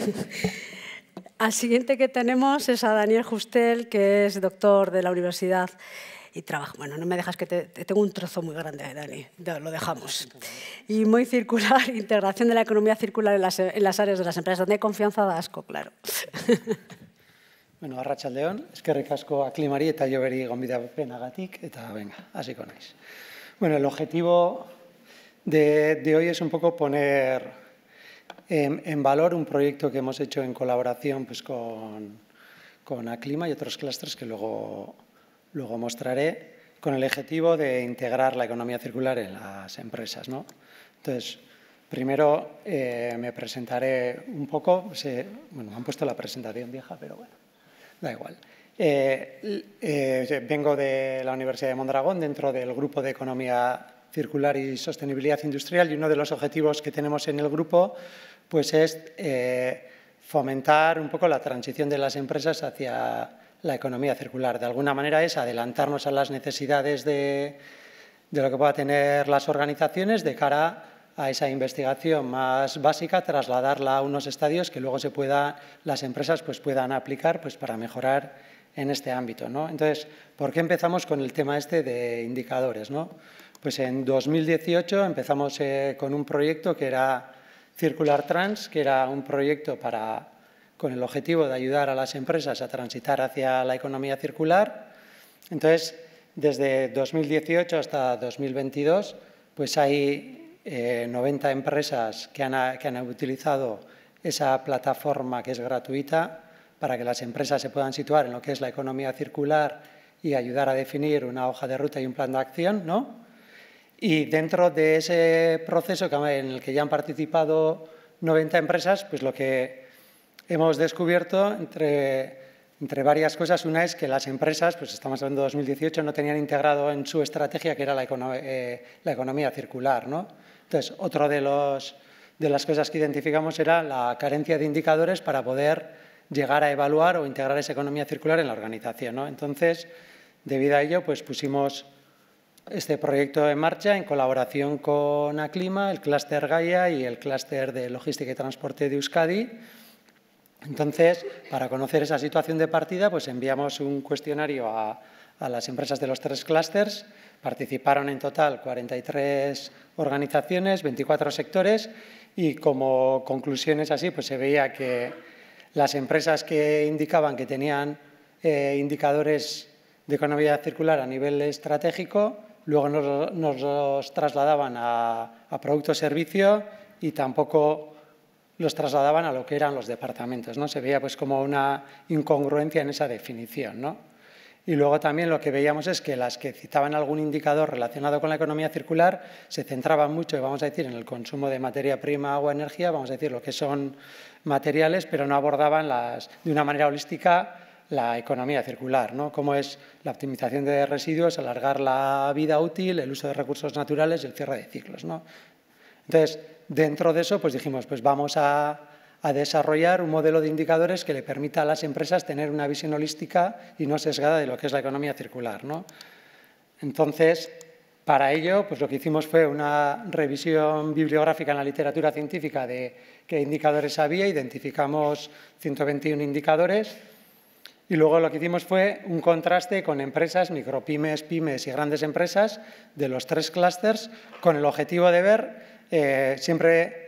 Al siguiente que tenemos es a Daniel Justel, que es doctor de la universidad y trabaja. Bueno, no me dejas que te, tengo un trozo muy grande, eh, Dani, lo dejamos. Y muy circular, integración de la economía circular en las, en las áreas de las empresas, donde hay confianza da asco, claro. Bueno, arratsaldeon, eskerrik asko aklimari eta joberi gonbidapenagatik eta venga, así naiz. Bueno, el objetivo de, de, hoy es un poco poner en, valor un proyecto que hemos hecho en colaboración pues, con, con Aclima y otros clústeres que luego, luego mostraré, con el objetivo de integrar la economía circular en las empresas. ¿no? Entonces, primero eh, me presentaré un poco, pues, eh, bueno, me han puesto la presentación vieja, pero bueno da igual. Eh, eh, vengo de la Universidad de Mondragón, dentro del grupo de Economía Circular y Sostenibilidad Industrial, y uno de los objetivos que tenemos en el grupo pues es eh, fomentar un poco la transición de las empresas hacia la economía circular. De alguna manera es adelantarnos a las necesidades de, lo que puedan tener las organizaciones de cara a a esa investigación más básica, trasladarla a unos estadios que luego se pueda, las empresas pues, puedan aplicar pues, para mejorar en este ámbito. ¿no? Entonces, ¿por qué empezamos con el tema este de indicadores? ¿no? Pues en 2018 empezamos eh, con un proyecto que era Circular Trans, que era un proyecto para, con el objetivo de ayudar a las empresas a transitar hacia la economía circular. Entonces, desde 2018 hasta 2022, pues hay 90 eh, empresas que han, utilizado esa plataforma que es gratuita para que las empresas se puedan situar en lo que es la economía circular y ayudar a definir una hoja de ruta y un plan de acción, ¿no? Y dentro de ese proceso en el que ya han participado 90 empresas, pues lo que hemos descubierto entre, varias cosas, una es que las empresas, pues estamos hablando de 2018, no tenían integrado en su estrategia que era la, eh, la economía circular, ¿no? Entonces, otra de, de las cosas que identificamos era la carencia de indicadores para poder llegar a evaluar o integrar esa economía circular en la organización. Entonces, debido a ello, pues pusimos este proyecto en marcha en colaboración con Aclima, el clúster Gaia y el clúster de logística y transporte de Euskadi. Entonces, para conocer esa situación de partida, pues enviamos un cuestionario a, a las empresas de los tres clústeres. Participaron en total 43 organizaciones, 24 sectores y como conclusiones así, pues se veía que las empresas que indicaban que tenían eh, indicadores de economía circular a nivel estratégico, luego nos, los trasladaban a, producto-servicio y tampoco los trasladaban a lo que eran los departamentos. ¿no? Se veía pues como una incongruencia en esa definición. ¿no? Y luego también lo que veíamos es que las que citaban algún indicador relacionado con la economía circular se centraban mucho, vamos a decir, en el consumo de materia prima, agua, energía, vamos a decir, lo que son materiales, pero no abordaban las, de una manera holística la economía circular, ¿no? cómo es la optimización de residuos, alargar la vida útil, el uso de recursos naturales y el cierre de ciclos. ¿no? Entonces, dentro de eso, pues dijimos, pues vamos a a desarrollar un modelo de indicadores que le permita a las empresas tener una visión holística y no sesgada de lo que es la economía circular. Entonces, para ello, pues lo que hicimos fue una revisión bibliográfica en la literatura científica de qué indicadores había, identificamos 121 indicadores y luego lo que hicimos fue un contraste con empresas, micropymes, pymes y grandes empresas de los tres clústeres con el objetivo de ver eh, siempre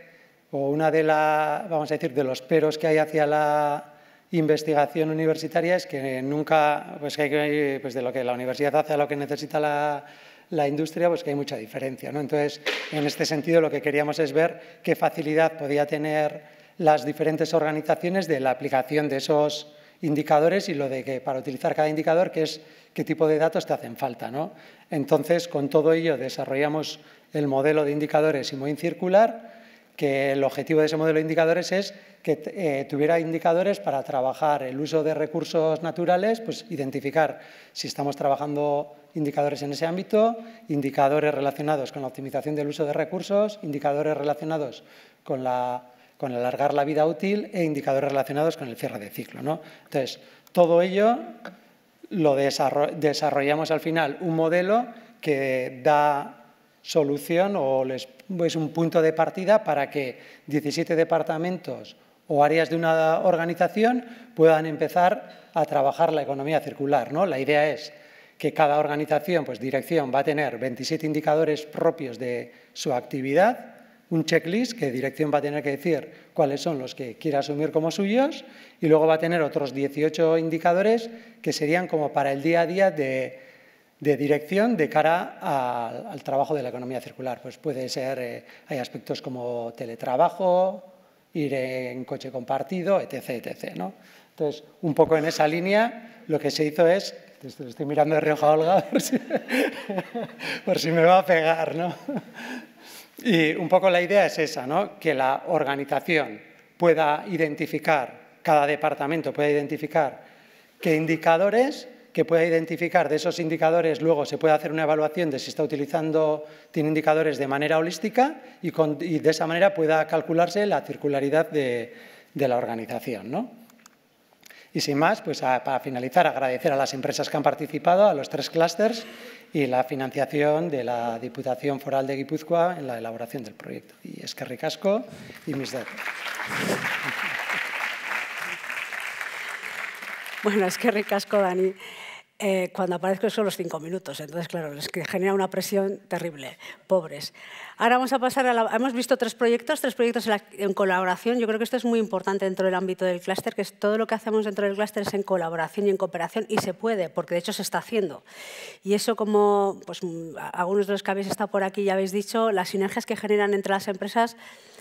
o una de las, vamos a decir, de los peros que hay hacia la investigación universitaria es que nunca, pues, que hay, pues de lo que la universidad hace a lo que necesita la, la industria, pues que hay mucha diferencia. ¿no? Entonces, en este sentido, lo que queríamos es ver qué facilidad podía tener las diferentes organizaciones de la aplicación de esos indicadores y lo de que para utilizar cada indicador, qué, es, qué tipo de datos te hacen falta. ¿no? Entonces, con todo ello, desarrollamos el modelo de indicadores y muy circular que el objetivo de ese modelo de indicadores es que eh, tuviera indicadores para trabajar el uso de recursos naturales, pues identificar si estamos trabajando indicadores en ese ámbito, indicadores relacionados con la optimización del uso de recursos, indicadores relacionados con la con alargar la vida útil e indicadores relacionados con el cierre de ciclo. ¿no? Entonces, todo ello lo desarrollamos al final un modelo que da solución o les es pues, un punto de partida para que 17 departamentos o áreas de una organización puedan empezar a trabajar la economía circular. ¿no? La idea es que cada organización, pues dirección, va a tener 27 indicadores propios de su actividad, un checklist que dirección va a tener que decir cuáles son los que quiere asumir como suyos y luego va a tener otros 18 indicadores que serían como para el día a día de, de dirección de cara al trabajo de la economía circular. Pues puede ser, eh, hay aspectos como teletrabajo, ir en coche compartido, etcétera, ¿no? Entonces, un poco en esa línea, lo que se hizo es, estoy, mirando de Rioja Olga, por si me va a pegar, ¿no? Y un poco la idea es esa, ¿no? que la organización pueda identificar, cada departamento pueda identificar qué indicadores que pueda identificar de esos indicadores, luego se puede hacer una evaluación de si está utilizando, tiene indicadores de manera holística y, de esa manera pueda calcularse la circularidad de, la organización. ¿no? Y sin más, pues para finalizar, agradecer a las empresas que han participado, a los tres clústeres y la financiación de la Diputación Foral de Guipúzcoa en la elaboración del proyecto. Y es que ricasco y mis datos. Bueno, es que ricasco, Dani. Eh, cuando aparezco son los cinco minutos. Entonces, claro, les genera una presión terrible. Pobres. Ahora vamos a pasar a la... Hemos visto tres proyectos, tres proyectos en, colaboración. Yo creo que esto es muy importante dentro del ámbito del clúster, que es todo lo que hacemos dentro del clúster es en colaboración y en cooperación, y se puede, porque de hecho se está haciendo. Y eso, como pues, mm, algunos de los que habéis estado por aquí ya habéis dicho, las sinergias que generan entre las empresas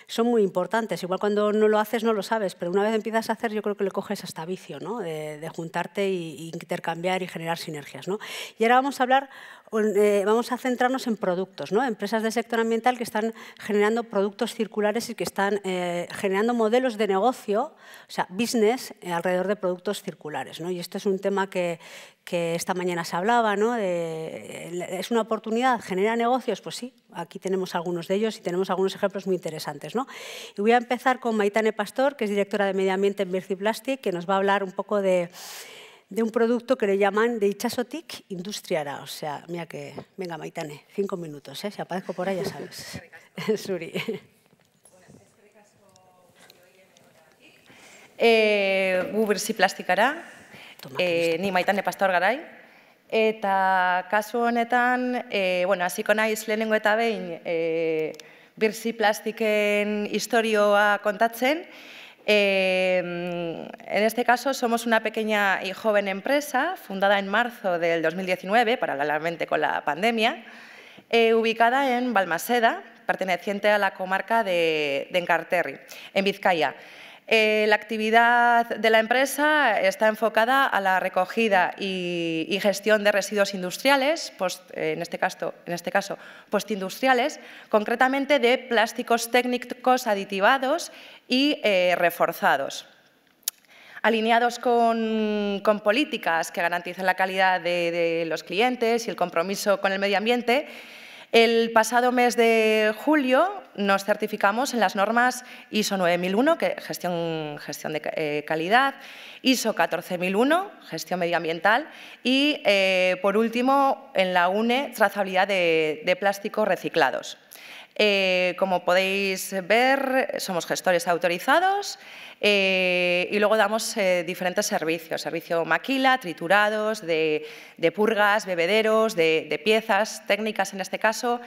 son muy importantes. Igual cuando no lo haces no lo sabes, pero una vez empiezas a hacer yo creo que le coges hasta vicio ¿no? de, juntarte e intercambiar y generar sinergias. Y ahora vamos a hablar eh, vamos a centrarnos en productos, ¿no? empresas del sector ambiental que están generando productos circulares y que están eh, generando modelos de negocio, o sea, business, eh, alrededor de productos circulares. Y esto es un tema que, esta mañana se hablaba, es una oportunidad, genera negocios, pues sí, aquí tenemos algunos de ellos y tenemos algunos ejemplos muy interesantes. Y voy a empezar con Maitane Pastor, que es directora de Medio Ambiente en Plastic, que nos va a hablar un poco de de un producto que le llaman de Ichasotic Industriara. O sea, mira que, venga, Maitane, cinco minutos, ¿eh? si aparezco por ahí sabes. Suri. Eh, gu e, plastikara, eh, ni maitan pastor garai. Eta kasu honetan, eh, bueno, hasiko naiz lehenengo eta behin e, eh, birzi plastiken historioa kontatzen, Eh, en este caso, somos una pequeña y joven empresa fundada en marzo del 2019, paralelamente con la pandemia, eh, ubicada en Balmaseda, perteneciente a la comarca de, de Encarterri, en Vizcaya. Eh, la actividad de la empresa está enfocada a la recogida y, gestión de residuos industriales, eh, en, este caso, en este caso postindustriales, concretamente de plásticos técnicos aditivados y eh, reforzados alineados con, políticas que garantizan la calidad de, de los clientes y el compromiso con el medio ambiente, el pasado mes de julio nos certificamos en las normas ISO 9001, que gestión, gestión de eh, calidad, ISO 14001, gestión medioambiental, y eh, por último en la UNE, trazabilidad de, de plásticos reciclados. Eh, como podéis ver, somos gestores autorizados eh, y luego damos eh, diferentes servicios, servicio maquila, triturados, de, purgas, bebederos, de, piezas técnicas en este caso,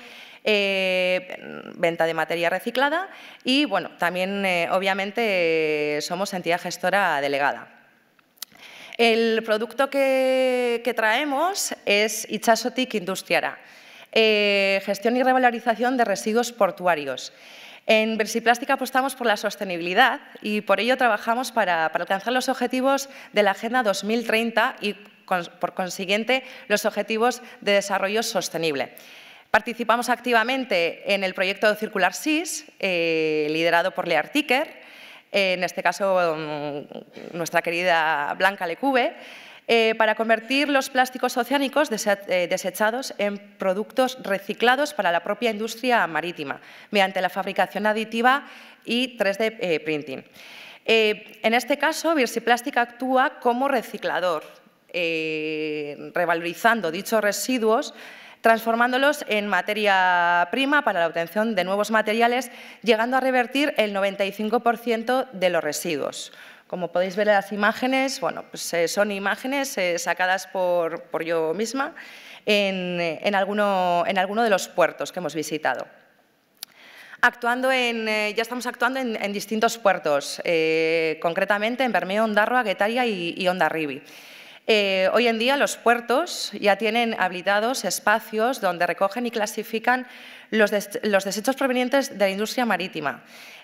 venta de materia reciclada y bueno, también obviamente somos entidad gestora delegada. El producto que, traemos es Itxasotik Industriara. Eh, gestión y revalorización de residuos portuarios. En Versiplástica apostamos por la sostenibilidad y por ello trabajamos para, alcanzar los objetivos de la Agenda 2030 y, por consiguiente, los objetivos de desarrollo sostenible. Participamos activamente en el proyecto Circular SIS, eh, liderado por Lea Ticker, en este caso mm, nuestra querida Blanca Lecube, eh, para convertir los plásticos oceánicos eh, desechados en productos reciclados para la propia industria marítima, mediante la fabricación aditiva y 3D eh, printing. en este caso, Virsiplástic actúa como reciclador, revalorizando dichos residuos transformándolos en materia prima para la obtención de nuevos materiales, llegando a revertir el 95% de los residuos. Como podéis ver en las imágenes, bueno, pues, eh, son imágenes eh, sacadas por, yo misma en, eh, en, alguno, en alguno de los puertos que hemos visitado actuando en, ya estamos actuando en, distintos puertos, concretamente en Bermeo, Ondarroa, Guetaria y, Ondarribi. hoy en día los puertos ya tienen habilitados espacios donde recogen y clasifican los, los desechos provenientes de la industria marítima.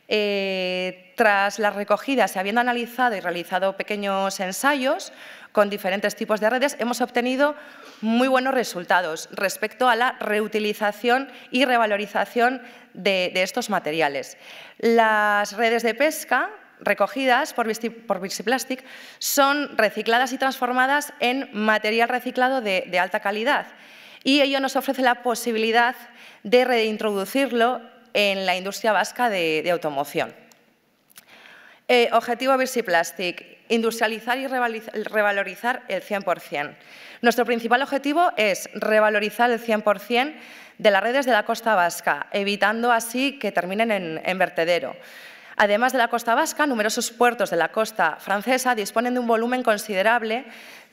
Eh, tras las recogidas y habiendo analizado y realizado pequeños ensayos con diferentes tipos de redes, hemos obtenido muy buenos resultados respecto a la reutilización y revalorización de, estos materiales. Las redes de pesca recogidas por, por Plastic son recicladas y transformadas en material reciclado de alta calidad y ello nos ofrece la posibilidad de reintroducirlo en la industria vasca de, automoción. Eh, objetivo Plastic: industrializar y revalorizar el 100%. Nuestro principal objetivo es revalorizar el 100% de las redes de la costa vasca, evitando así que terminen en vertedero. Además de la costa vasca, numerosos puertos de la costa francesa disponen de un volumen considerable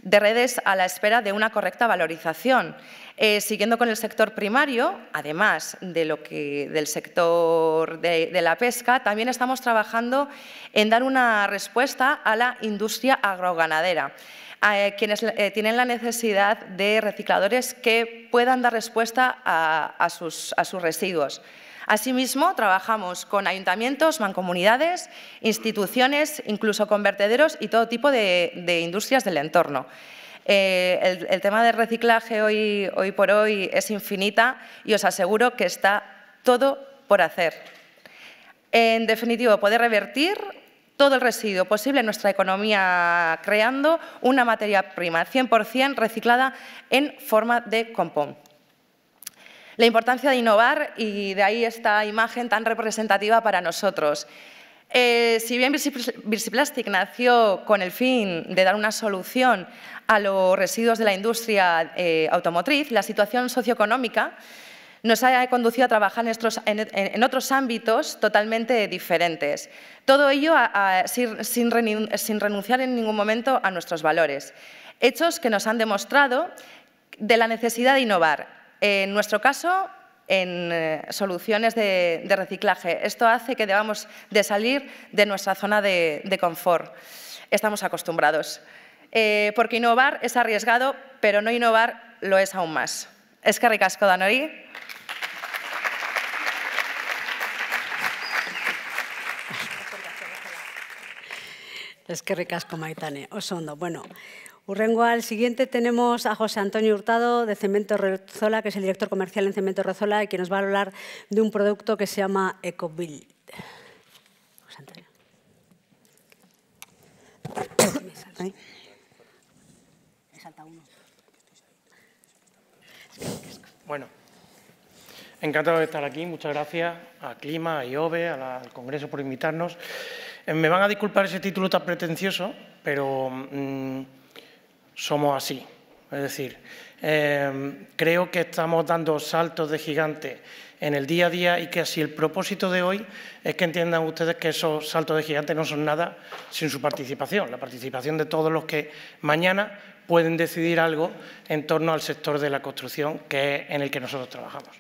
de redes a la espera de una correcta valorización. Eh, siguiendo con el sector primario, además del sector de, la pesca, también estamos trabajando en dar una respuesta a la industria agroganadera, eh, quienes eh, tienen la necesidad de recicladores que puedan dar respuesta a sus residuos. Asimismo, trabajamos con ayuntamientos, mancomunidades, instituciones, incluso con vertederos y todo tipo de, industrias del entorno. Eh, el, tema del reciclaje hoy, por hoy es infinita y os aseguro que está todo por hacer. En definitivo, poder revertir todo el residuo posible en nuestra economía creando una materia prima 100% reciclada en forma de compón. La importancia de innovar y de ahí esta imagen tan representativa para nosotros. Eh, si bien Birsiplastic nació con el fin de dar una solución a los residuos de la industria eh, automotriz, la situación socioeconómica nos ha conducido a trabajar en, otros ámbitos totalmente diferentes. Todo ello sin, sin renunciar en ningún momento a nuestros valores. Hechos que nos han demostrado de la necesidad de innovar, en nuestro caso, en eh, soluciones de, reciclaje. Esto hace que debamos de salir de nuestra zona de, confort. Estamos acostumbrados. Eh, porque innovar es arriesgado, pero no innovar lo es aún más. Es que ricasco, Danori. Es que ricasco, Maitane. Osondo. Bueno, Urrengo al siguiente tenemos a José Antonio Hurtado de Cemento Rezola, que es el director comercial en Cemento Rezola y que nos va a hablar de un producto que se llama EcoBuild. José Antonio. Bueno, encantado de estar aquí. Muchas gracias a Clima, a IOVE, al Congreso por invitarnos. Eh, me van a disculpar ese título tan pretencioso, pero mm, somos así. Es decir, em, creo que estamos dando saltos de gigante en el día a día y que así el propósito de hoy es que entiendan ustedes que esos saltos de gigante no son nada sin su participación, la participación de todos los que mañana pueden decidir algo en torno al sector de la construcción que es en el que nosotros trabajamos.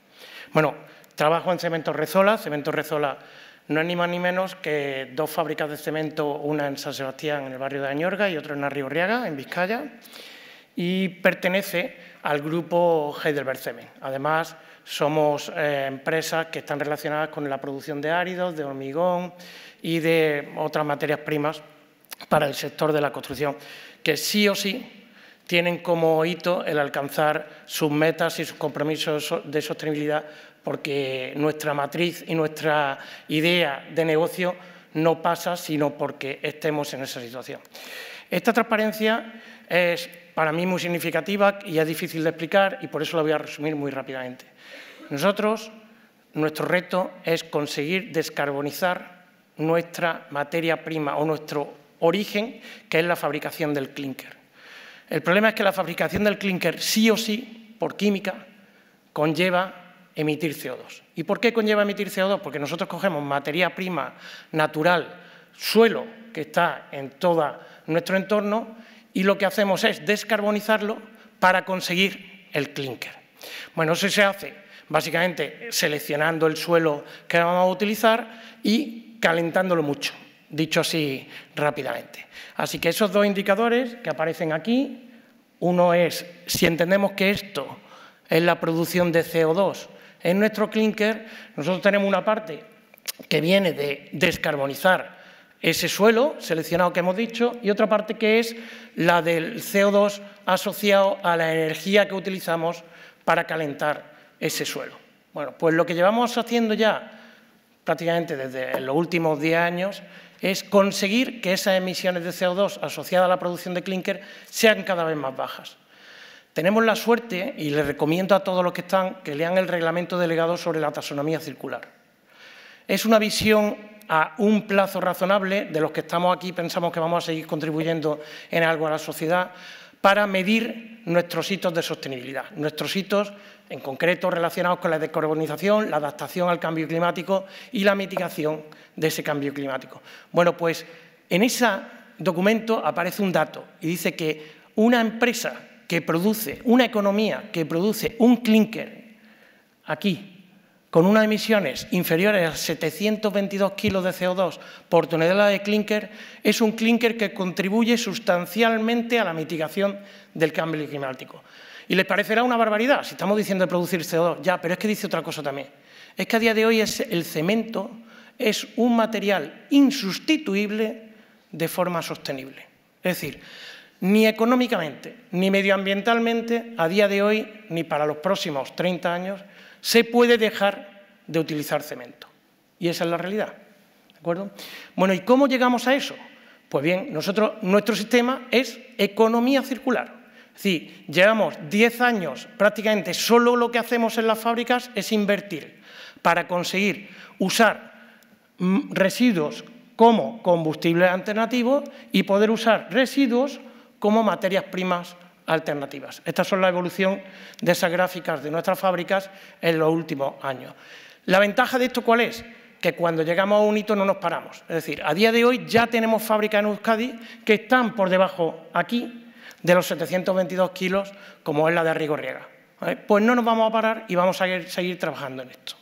Bueno, trabajo en Cemento Rezola, Cemento Rezola no es ni más ni menos que dos fábricas de cemento, una en San Sebastián, en el barrio de Añorga, y otra en Arriorriaga, en Vizcaya, y pertenece al grupo Heidelberg Cement. Además, somos eh, empresas que están relacionadas con la producción de áridos, de hormigón y de otras materias primas para el sector de la construcción, que sí o sí tienen como hito el alcanzar sus metas y sus compromisos de sostenibilidad porque nuestra matriz y nuestra idea de negocio no pasa sino porque estemos en esa situación. Esta transparencia es para mí muy significativa y es difícil de explicar y por eso la voy a resumir muy rápidamente. Nosotros, nuestro reto es conseguir descarbonizar nuestra materia prima o nuestro origen, que es la fabricación del clinker. El problema es que la fabricación del clinker sí o sí, por química, conlleva emitir CO2. ¿Y por qué conlleva emitir CO2? Porque nosotros cogemos materia prima natural, suelo, que está en todo nuestro entorno, y lo que hacemos es descarbonizarlo para conseguir el clinker. Bueno, eso se hace básicamente seleccionando el suelo que vamos a utilizar y calentándolo mucho, dicho así rápidamente. Así que esos dos indicadores que aparecen aquí, uno es si entendemos que esto es la producción de CO2 en nuestro clinker nosotros tenemos una parte que viene de descarbonizar ese suelo seleccionado que hemos dicho y otra parte que es la del CO2 asociado a la energía que utilizamos para calentar ese suelo. Bueno, pues lo que llevamos haciendo ya prácticamente desde los últimos 10 años es conseguir que esas emisiones de CO2 asociadas a la producción de clinker sean cada vez más bajas. Tenemos la suerte, y les recomiendo a todos los que están, que lean el reglamento delegado sobre la taxonomía circular. Es una visión a un plazo razonable, de los que estamos aquí pensamos que vamos a seguir contribuyendo en algo a la sociedad, para medir nuestros hitos de sostenibilidad, nuestros hitos en concreto relacionados con la descarbonización, la adaptación al cambio climático y la mitigación de ese cambio climático. Bueno, pues en ese documento aparece un dato y dice que una empresa que produce, una economía que produce un clinker aquí, con unas emisiones inferiores a 722 kilos de CO2 por tonelada de clinker, es un clinker que contribuye sustancialmente a la mitigación del cambio climático. Y les parecerá una barbaridad, si estamos diciendo de producir CO2, ya, pero es que dice otra cosa también. Es que a día de hoy el cemento es un material insustituible de forma sostenible. Es decir, ni económicamente, ni medioambientalmente, a día de hoy, ni para los próximos 30 años, se puede dejar de utilizar cemento. Y esa es la realidad. ¿De acuerdo? Bueno, ¿y cómo llegamos a eso? Pues bien, nosotros, nuestro sistema es economía circular. Es decir, llevamos 10 años prácticamente solo lo que hacemos en las fábricas es invertir para conseguir usar mm, residuos como combustible alternativo y poder usar residuos como materias primas alternativas. Estas son la evolución de esas gráficas de nuestras fábricas en los últimos años. ¿La ventaja de esto cuál es? Que cuando llegamos a un hito no nos paramos. Es decir, a día de hoy ya tenemos fábricas en Euskadi que están por debajo aquí de los 722 kilos, como es la de Arrigorriaga. Riega. Pues no nos vamos a parar y vamos a seguir trabajando en esto.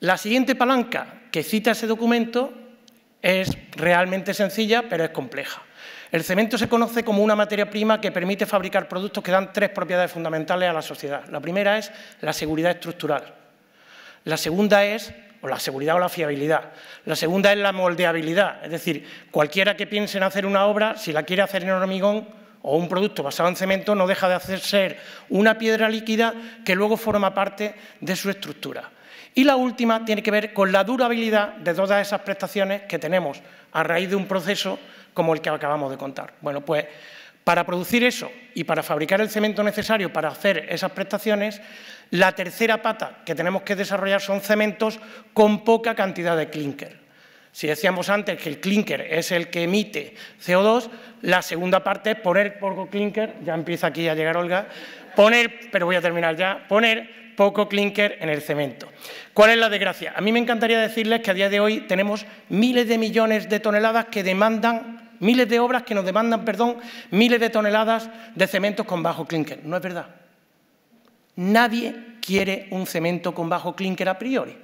La siguiente palanca que cita ese documento es realmente sencilla, pero es compleja. El cemento se conoce como una materia prima que permite fabricar productos que dan tres propiedades fundamentales a la sociedad. La primera es la seguridad estructural. La segunda es o la seguridad o la fiabilidad. La segunda es la moldeabilidad, es decir, cualquiera que piense en hacer una obra, si la quiere hacer en hormigón o un producto basado en cemento, no deja de hacer ser una piedra líquida que luego forma parte de su estructura. Y la última tiene que ver con la durabilidad de todas esas prestaciones que tenemos a raíz de un proceso como el que acabamos de contar. Bueno, pues para producir eso y para fabricar el cemento necesario para hacer esas prestaciones, la tercera pata que tenemos que desarrollar son cementos con poca cantidad de clinker. Si decíamos antes que el clinker es el que emite CO2, la segunda parte es poner poco clinker, ya empieza aquí a llegar Olga, poner, pero voy a terminar ya, poner poco clinker en el cemento. ¿Cuál es la desgracia? A mí me encantaría decirles que a día de hoy tenemos miles de millones de toneladas que demandan miles de obras que nos demandan perdón, miles de toneladas de cementos con bajo clinker. No es verdad. Nadie quiere un cemento con bajo clinker a priori.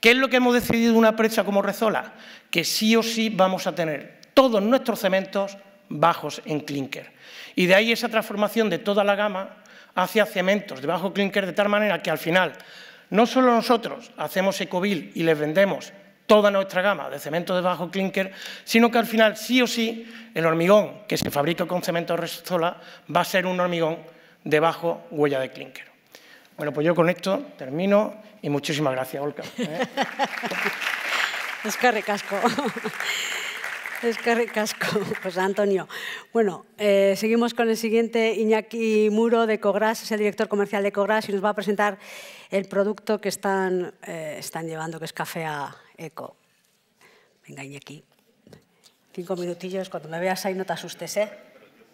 ¿Qué es lo que hemos decidido una prensa como Rezola? Que sí o sí vamos a tener todos nuestros cementos bajos en clinker. Y de ahí esa transformación de toda la gama hacia cementos de bajo clinker, de tal manera que al final no solo nosotros hacemos Ecovil y les vendemos toda nuestra gama de cemento de bajo clinker, sino que al final sí o sí el hormigón que se fabrica con cemento de resola va a ser un hormigón de bajo huella de clinker. Bueno, pues yo con esto termino y muchísimas gracias, Olga. ¿eh? es que recasco. Es que pues Antonio. Bueno, eh, seguimos con el siguiente, Iñaki Muro de Cogras, es el director comercial de Cogras y nos va a presentar el producto que están, eh, están llevando, que es café a, eco. Venga, aquí Cinco minutillos, cuando me veas ahí no te asustes, ¿eh?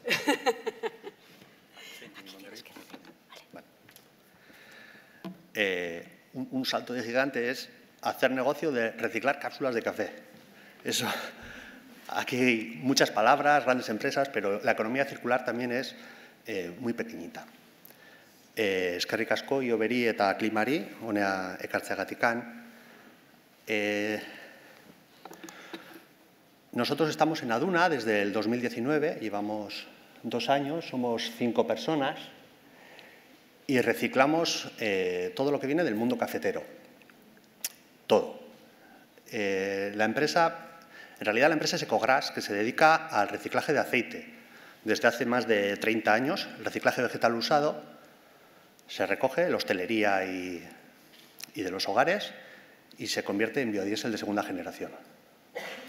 eh un, salto de gigante es hacer negocio de reciclar cápsulas de café. Eso, aquí hay muchas palabras, grandes empresas, pero la economía circular también es eh, muy pequeñita. Eh, eskerrik y ioberi eta klimari, honea eh, nosotros estamos en Aduna desde el 2019, llevamos dos años, somos cinco personas y reciclamos eh, todo lo que viene del mundo cafetero. Todo. Eh, la empresa, en realidad la empresa es Ecogras, que se dedica al reciclaje de aceite. Desde hace más de 30 años, el reciclaje vegetal usado se recoge en la hostelería y, y de los hogares y se convierte en biodiesel de segunda generación.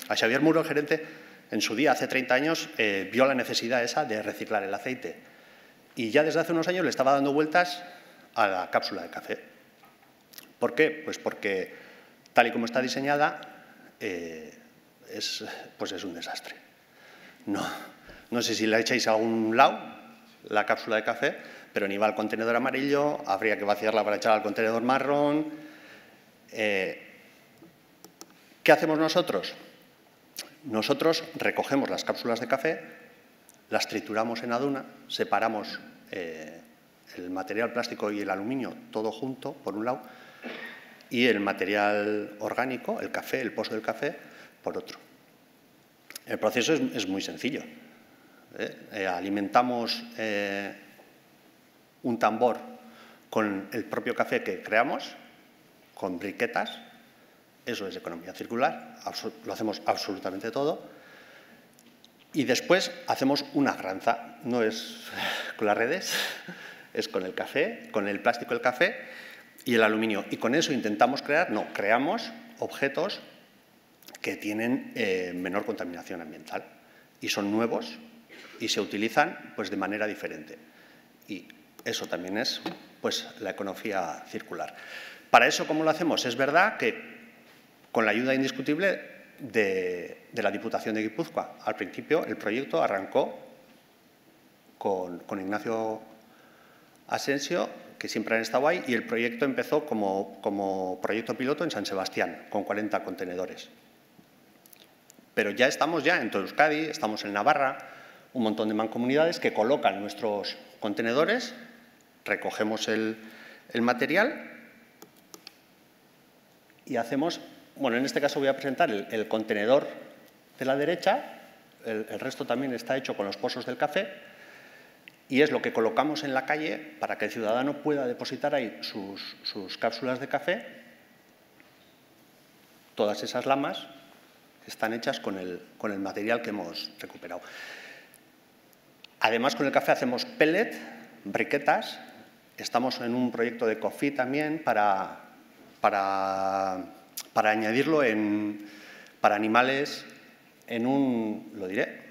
A Xavier Muro, el gerente, en su día, hace 30 años, eh, vio la necesidad esa de reciclar el aceite. Y ya desde hace unos años le estaba dando vueltas a la cápsula de café. ¿Por qué? Pues porque tal y como está diseñada, eh, es, pues es un desastre. No, no sé si la echáis a algún lado, la cápsula de café, pero ni va al contenedor amarillo, habría que vaciarla para echar al contenedor marrón. Eh, ¿Qué hacemos nosotros? Nosotros recogemos las cápsulas de café, las trituramos en aduna, separamos eh, el material plástico y el aluminio todo junto, por un lado, y el material orgánico, el café, el pozo del café, por otro. El proceso es, muy sencillo. ¿eh? Eh, alimentamos un tambor con el propio café que creamos, con briquetas, eso es economía circular, lo hacemos absolutamente todo. Y después hacemos una granza, no es con las redes, es con el café, con el plástico del café y el aluminio. Y con eso intentamos crear, no, creamos objetos que tienen eh, menor contaminación ambiental y son nuevos y se utilizan pues, de manera diferente. Y eso también es pues, la economía circular. Para eso, ¿cómo lo hacemos? Es verdad que con la ayuda indiscutible de, la Diputación de Guipúzcoa. Al principio el proyecto arrancó con, Ignacio Asensio, que siempre han estado ahí, y el proyecto empezó como, como proyecto piloto en San Sebastián, con 40 contenedores. Pero ya estamos ya en todo Euskadi, estamos en Navarra, un montón de mancomunidades que colocan nuestros contenedores, recogemos el material y hacemos bueno, en este caso voy a presentar el, contenedor de la derecha, el, resto también está hecho con los pozos del café, y es lo que colocamos en la calle para que el ciudadano pueda depositar ahí sus, cápsulas de café. Todas esas lamas están hechas con el, material que hemos recuperado. Además, con el café hacemos pellet, briquetas. Estamos en un proyecto de coffee también para, para para añadirlo en, para animales en un, lo diré,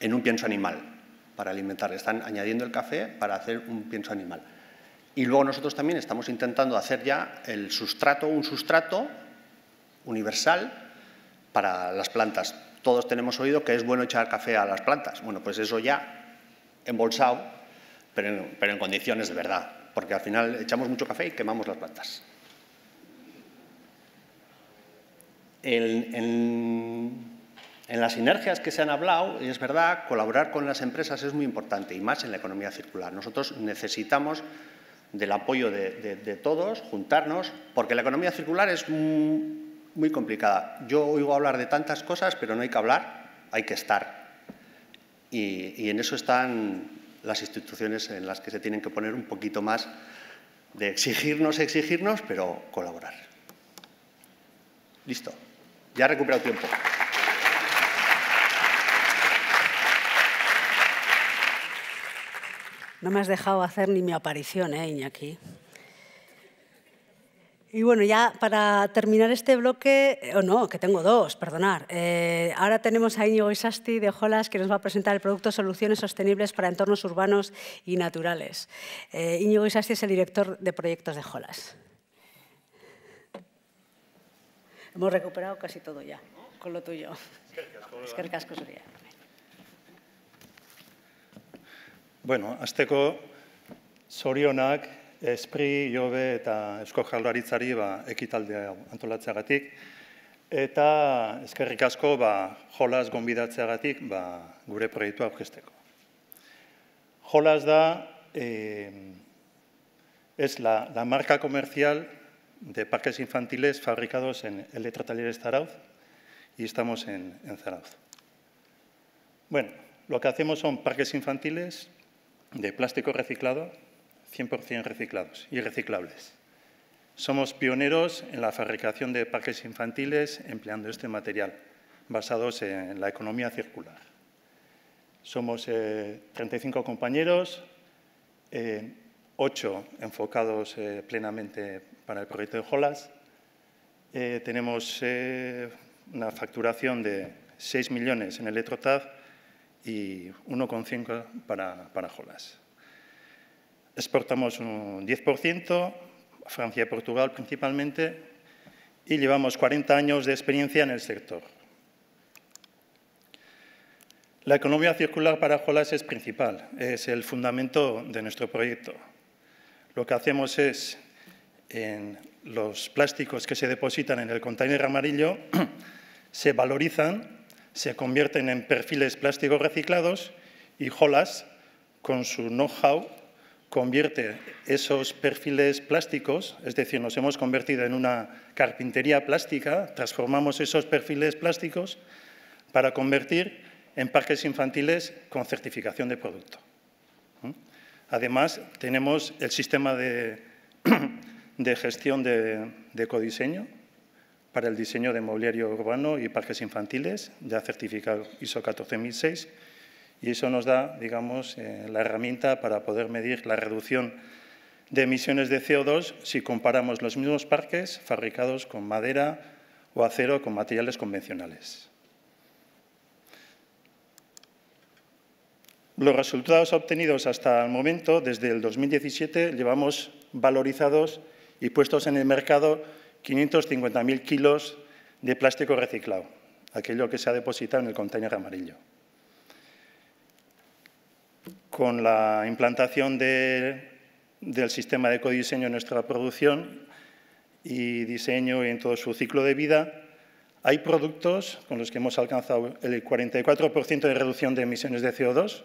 en un pienso animal para alimentar. Están añadiendo el café para hacer un pienso animal. Y luego nosotros también estamos intentando hacer ya el sustrato, un sustrato universal para las plantas. Todos tenemos oído que es bueno echar café a las plantas. Bueno, pues eso ya embolsado, pero pero en condiciones de verdad, porque al final echamos mucho café y quemamos las plantas. en, las sinergias que se han hablado, es verdad, colaborar con las empresas es muy importante y más en la economía circular. Nosotros necesitamos del apoyo de, todos, juntarnos, porque la economía circular es muy, complicada. Yo oigo hablar de tantas cosas, pero no hay que hablar, hay que estar. Y, y en eso están las instituciones en las que se tienen que poner un poquito más de exigirnos, exigirnos, pero colaborar. Listo. Ya ha recuperado tiempo. No me has dejado hacer ni mi aparición, ¿eh, Iñaki? Y bueno, ya para terminar este bloque, eh, o no, que tengo dos, perdonar. Eh, ahora tenemos a Íñigo Isasti de Jolas que nos va a presentar el producto Soluciones Sostenibles para Entornos Urbanos y Naturales. Eh, Isasti es el director de proyectos de Jolas. hemos recuperado casi todo ya, con lo tuyo. Es que el Bueno, azteko zorionak, espri, jobe eta esko jaularitzari ba, ekitalde antolatzeagatik. Eta eskerrik asko ba, jolas gonbidatzeagatik ba, gure proiektua aukesteko. Jolaz da, ez la, la marka komerzial de parques infantiles fabricados en Talleres Zarauz y estamos en, en Zarauz. Bueno, lo que hacemos son parques infantiles de plástico reciclado, 100% reciclados y reciclables. Somos pioneros en la fabricación de parques infantiles empleando este material, basados en la economía circular. Somos 35 eh, compañeros, 8 eh, enfocados eh, plenamente para el proyecto de Jolas. Eh, tenemos eh, una facturación de 6 millones en ElectroTab y 1,5 para, para Jolas. Exportamos un 10%, a Francia y Portugal principalmente, y llevamos 40 años de experiencia en el sector. La economía circular para Jolas es principal, es el fundamento de nuestro proyecto. Lo que hacemos es en los plásticos que se depositan en el container amarillo se valorizan, se convierten en perfiles plásticos reciclados y Jolas, con su know-how, convierte esos perfiles plásticos, es decir, nos hemos convertido en una carpintería plástica, transformamos esos perfiles plásticos para convertir en parques infantiles con certificación de producto. ¿Mm? Además, tenemos el sistema de de gestión de, de codiseño para el diseño de mobiliario urbano y parques infantiles, ya certificado ISO 14006, y eso nos da, digamos, eh, la herramienta para poder medir la reducción de emisiones de CO2 si comparamos los mismos parques fabricados con madera o acero con materiales convencionales. Los resultados obtenidos hasta el momento, desde el 2017, llevamos valorizados y puestos en el mercado 550.000 kilos de plástico reciclado, aquello que se ha depositado en el contenedor amarillo. Con la implantación del sistema de ecodiseño en nuestra producción y diseño en todo su ciclo de vida, hay productos con los que hemos alcanzado el 44% de reducción de emisiones de CO2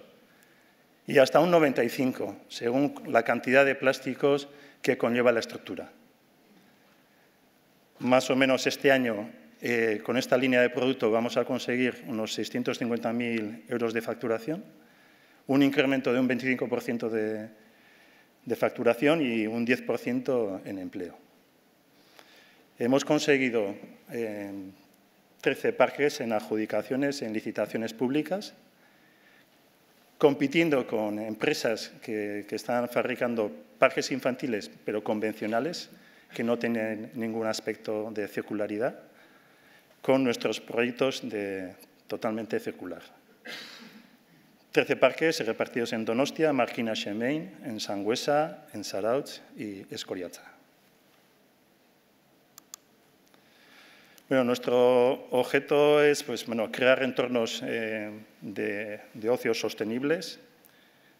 y hasta un 95%, según la cantidad de plásticos que conlleva la estructura. Más o menos este año, eh, con esta línea de producto, vamos a conseguir unos 650.000 euros de facturación, un incremento de un 25% de, facturación y un 10% en empleo. Hemos conseguido 13 eh, parques en adjudicaciones, en licitaciones públicas, compitiendo con empresas que, están fabricando parques infantiles, pero convencionales, que no tienen ningún aspecto de circularidad, con nuestros proyectos de totalmente circular. Trece parques repartidos en Donostia, Marquina Chemain, en Sangüesa, en Sarautz y Escoriaza. Bueno, nuestro objeto es pues, crear entornos eh, de, de sostenibles.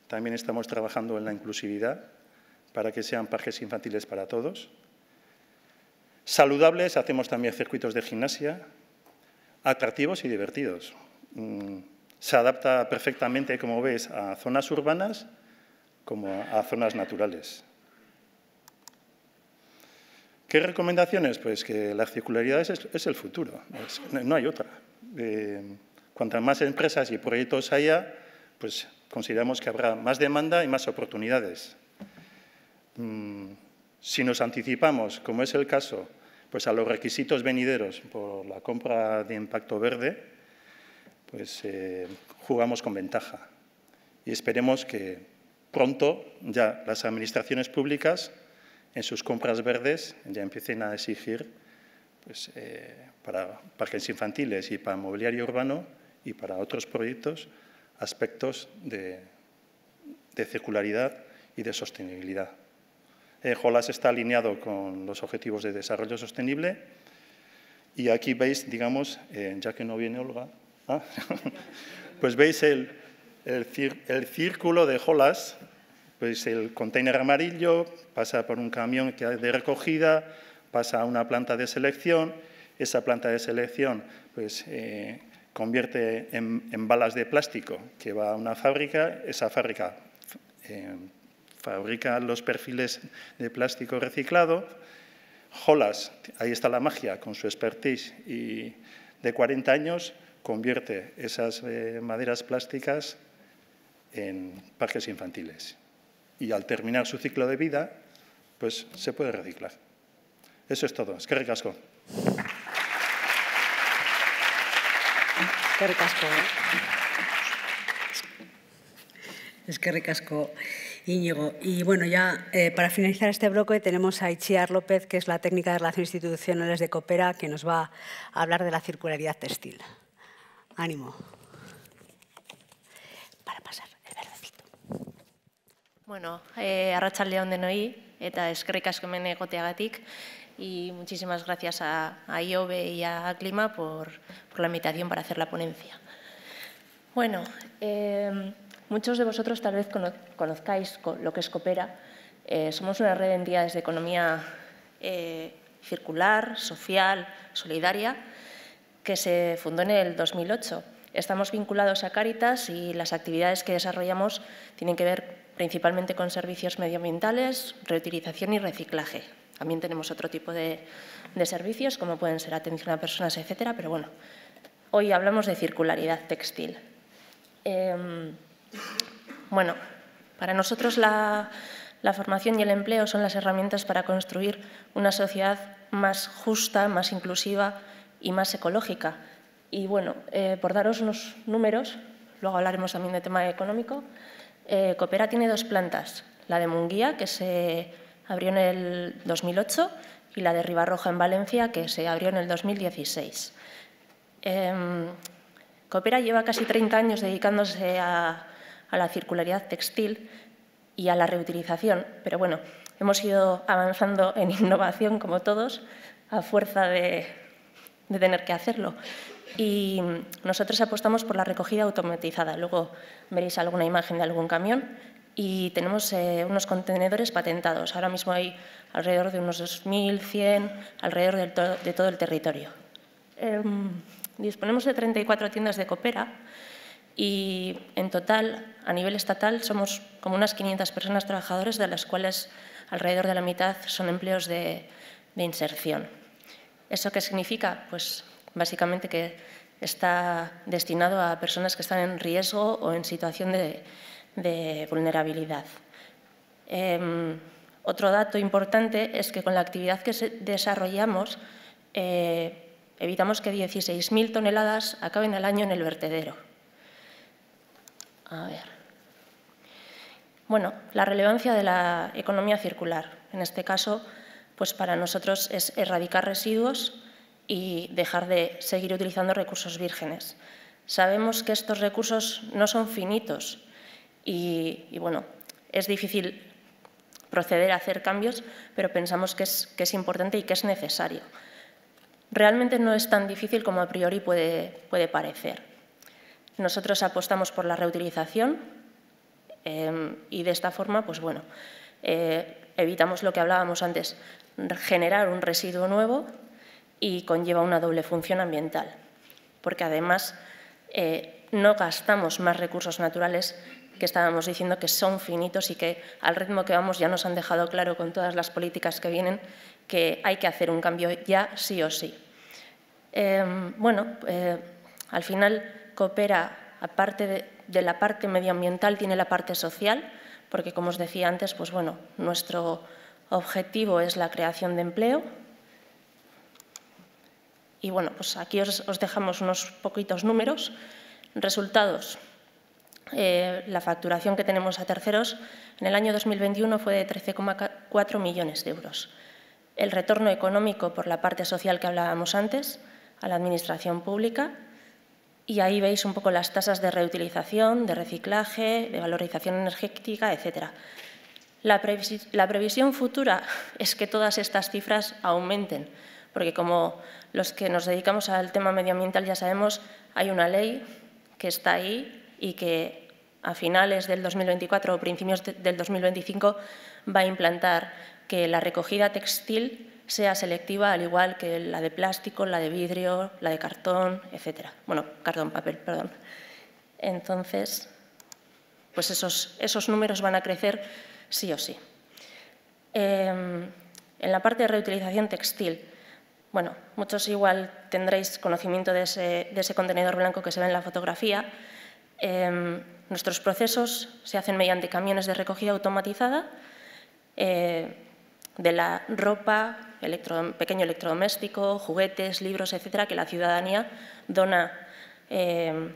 También estamos trabajando en la inclusividad para que sean parques infantiles para todos. Saludables, hacemos también circuitos de gimnasia, atractivos y divertidos. Mm, se adapta perfectamente, como ves, a zonas urbanas como a zonas naturales. ¿Qué recomendaciones? Pues que la circularidad es, el futuro, no hay otra. Eh, cuantas más empresas y proyectos haya, pues consideramos que habrá más demanda y más oportunidades. Mm, si nos anticipamos, como es el caso, pues a los requisitos venideros por la compra de impacto verde, pues eh, jugamos con ventaja. Y esperemos que pronto ya las administraciones públicas en sus compras verdes ya empiecen a exigir pues, eh, para parques infantiles y para mobiliario urbano y para otros proyectos aspectos de, circularidad y de sostenibilidad. Eh, Jolas está alineado con los objetivos de desarrollo sostenible y aquí veis, digamos, eh, ya que no viene Olga, ah, pues veis el, el, el círculo de Jolas, pues el container amarillo pasa por un camión de recogida, pasa a una planta de selección, esa planta de selección pues, eh, convierte en, balas de plástico que va a una fábrica, esa fábrica eh, fabrica los perfiles de plástico reciclado, Jolas, ahí está la magia, con su expertise y de 40 años, convierte esas eh, maderas plásticas en parques infantiles y al terminar su ciclo de vida, pues se puede reciclar. Eso es todo. Es que recasco. Es que recasco. Es que recasco. Íñigo. Y bueno, ya eh, para finalizar este bloque tenemos a Itziar López, que es la técnica de relaciones institucionales de Coopera, que nos va a hablar de la circularidad textil. Ánimo. Bueno, eh, León de Noí, eta eskerrik asko hemen egoteagatik, y muchísimas gracias a, a IOBE y a Clima por, la invitación para hacer la ponencia. Bueno, em, muchos de vosotros tal vez conozcáis lo que es Coopera. Eh, somos una red de entidades de economía eh, circular, social, solidaria, que se fundó en el 2008. Estamos vinculados a Cáritas y las actividades que desarrollamos tienen que ver principalmente con servicios medioambientales, reutilización y reciclaje. También tenemos otro tipo de, servicios, como pueden ser atención a personas, etcétera, pero bueno, hoy hablamos de circularidad textil. Em, bueno, para nosotros la, formación y el empleo son las herramientas para construir una sociedad más justa, más inclusiva y más ecológica. Y bueno, eh, por daros unos números, luego hablaremos también de tema económico, eh, Coopera tiene dos plantas, la de Munguía, que se abrió en el 2008, y la de Ribarroja en Valencia, que se abrió en el 2016. Eh, em, Coopera lleva casi 30 años dedicándose a, la circularidad textil y a la reutilización, pero bueno, hemos ido avanzando en innovación como todos a fuerza de tener que hacerlo y nosotros apostamos por la recogida automatizada. Luego veréis alguna imagen de algún camión y tenemos eh, unos contenedores patentados. Ahora mismo hay alrededor de unos 2.100 alrededor de, todo el territorio. Em, disponemos de 34 tiendas de coopera y en total, a nivel estatal, somos como unas 500 personas trabajadoras, de las cuales alrededor de la mitad son empleos de, de inserción. ¿Eso qué significa? Pues básicamente que está destinado a personas que están en riesgo o en situación de, vulnerabilidad. Em, otro dato importante es que con la actividad que desarrollamos eh, evitamos que 16.000 toneladas acaben al año en el vertedero. Bueno, la relevancia de la economía circular. En este caso, pues para nosotros es erradicar residuos y dejar de seguir utilizando recursos vírgenes. Sabemos que estos recursos no son finitos y, bueno, es difícil proceder a hacer cambios, pero pensamos que es, importante y que es necesario. Realmente no es tan difícil como a priori puede, parecer. Nosotros apostamos por la reutilización em, y de esta forma, pues bueno, eh, evitamos lo que hablábamos antes, generar un residuo nuevo y conlleva una doble función ambiental, porque además eh, no gastamos más recursos naturales que estábamos diciendo que son finitos y que al ritmo que vamos ya nos han dejado claro con todas las políticas que vienen que hay que hacer un cambio ya sí o sí. Em, bueno, eh, al final coopera, aparte de, de, la parte medioambiental, tiene la parte social, porque como os decía antes, pues bueno, nuestro objetivo es la creación de empleo, y bueno, pues aquí os, dejamos unos poquitos números. Resultados. Eh, la facturación que tenemos a terceros en el año 2021 fue de 13,4 millones de euros. El retorno económico por la parte social que hablábamos antes a la Administración Pública y ahí veis un poco las tasas de reutilización, de reciclaje, de valorización energética, etc. la previsión futura es que todas estas cifras aumenten porque como los que nos dedicamos al tema medioambiental ya sabemos, hay una ley que está ahí y que a finales del 2024 o principios del 2025 va a implantar que la recogida textil sea selectiva, al igual que la de plástico, la de vidrio, la de cartón, etcétera. Bueno, cartón, papel, perdón. Entonces, pues esos, números van a crecer sí o sí. Em, en la parte de reutilización textil, bueno, muchos igual tendréis conocimiento de ese, contenedor blanco que se ve en la fotografía. Em, nuestros procesos se hacen mediante camiones de recogida automatizada eh, de la ropa, pequeño electrodoméstico, juguetes, libros, etcétera, que la ciudadanía dona em,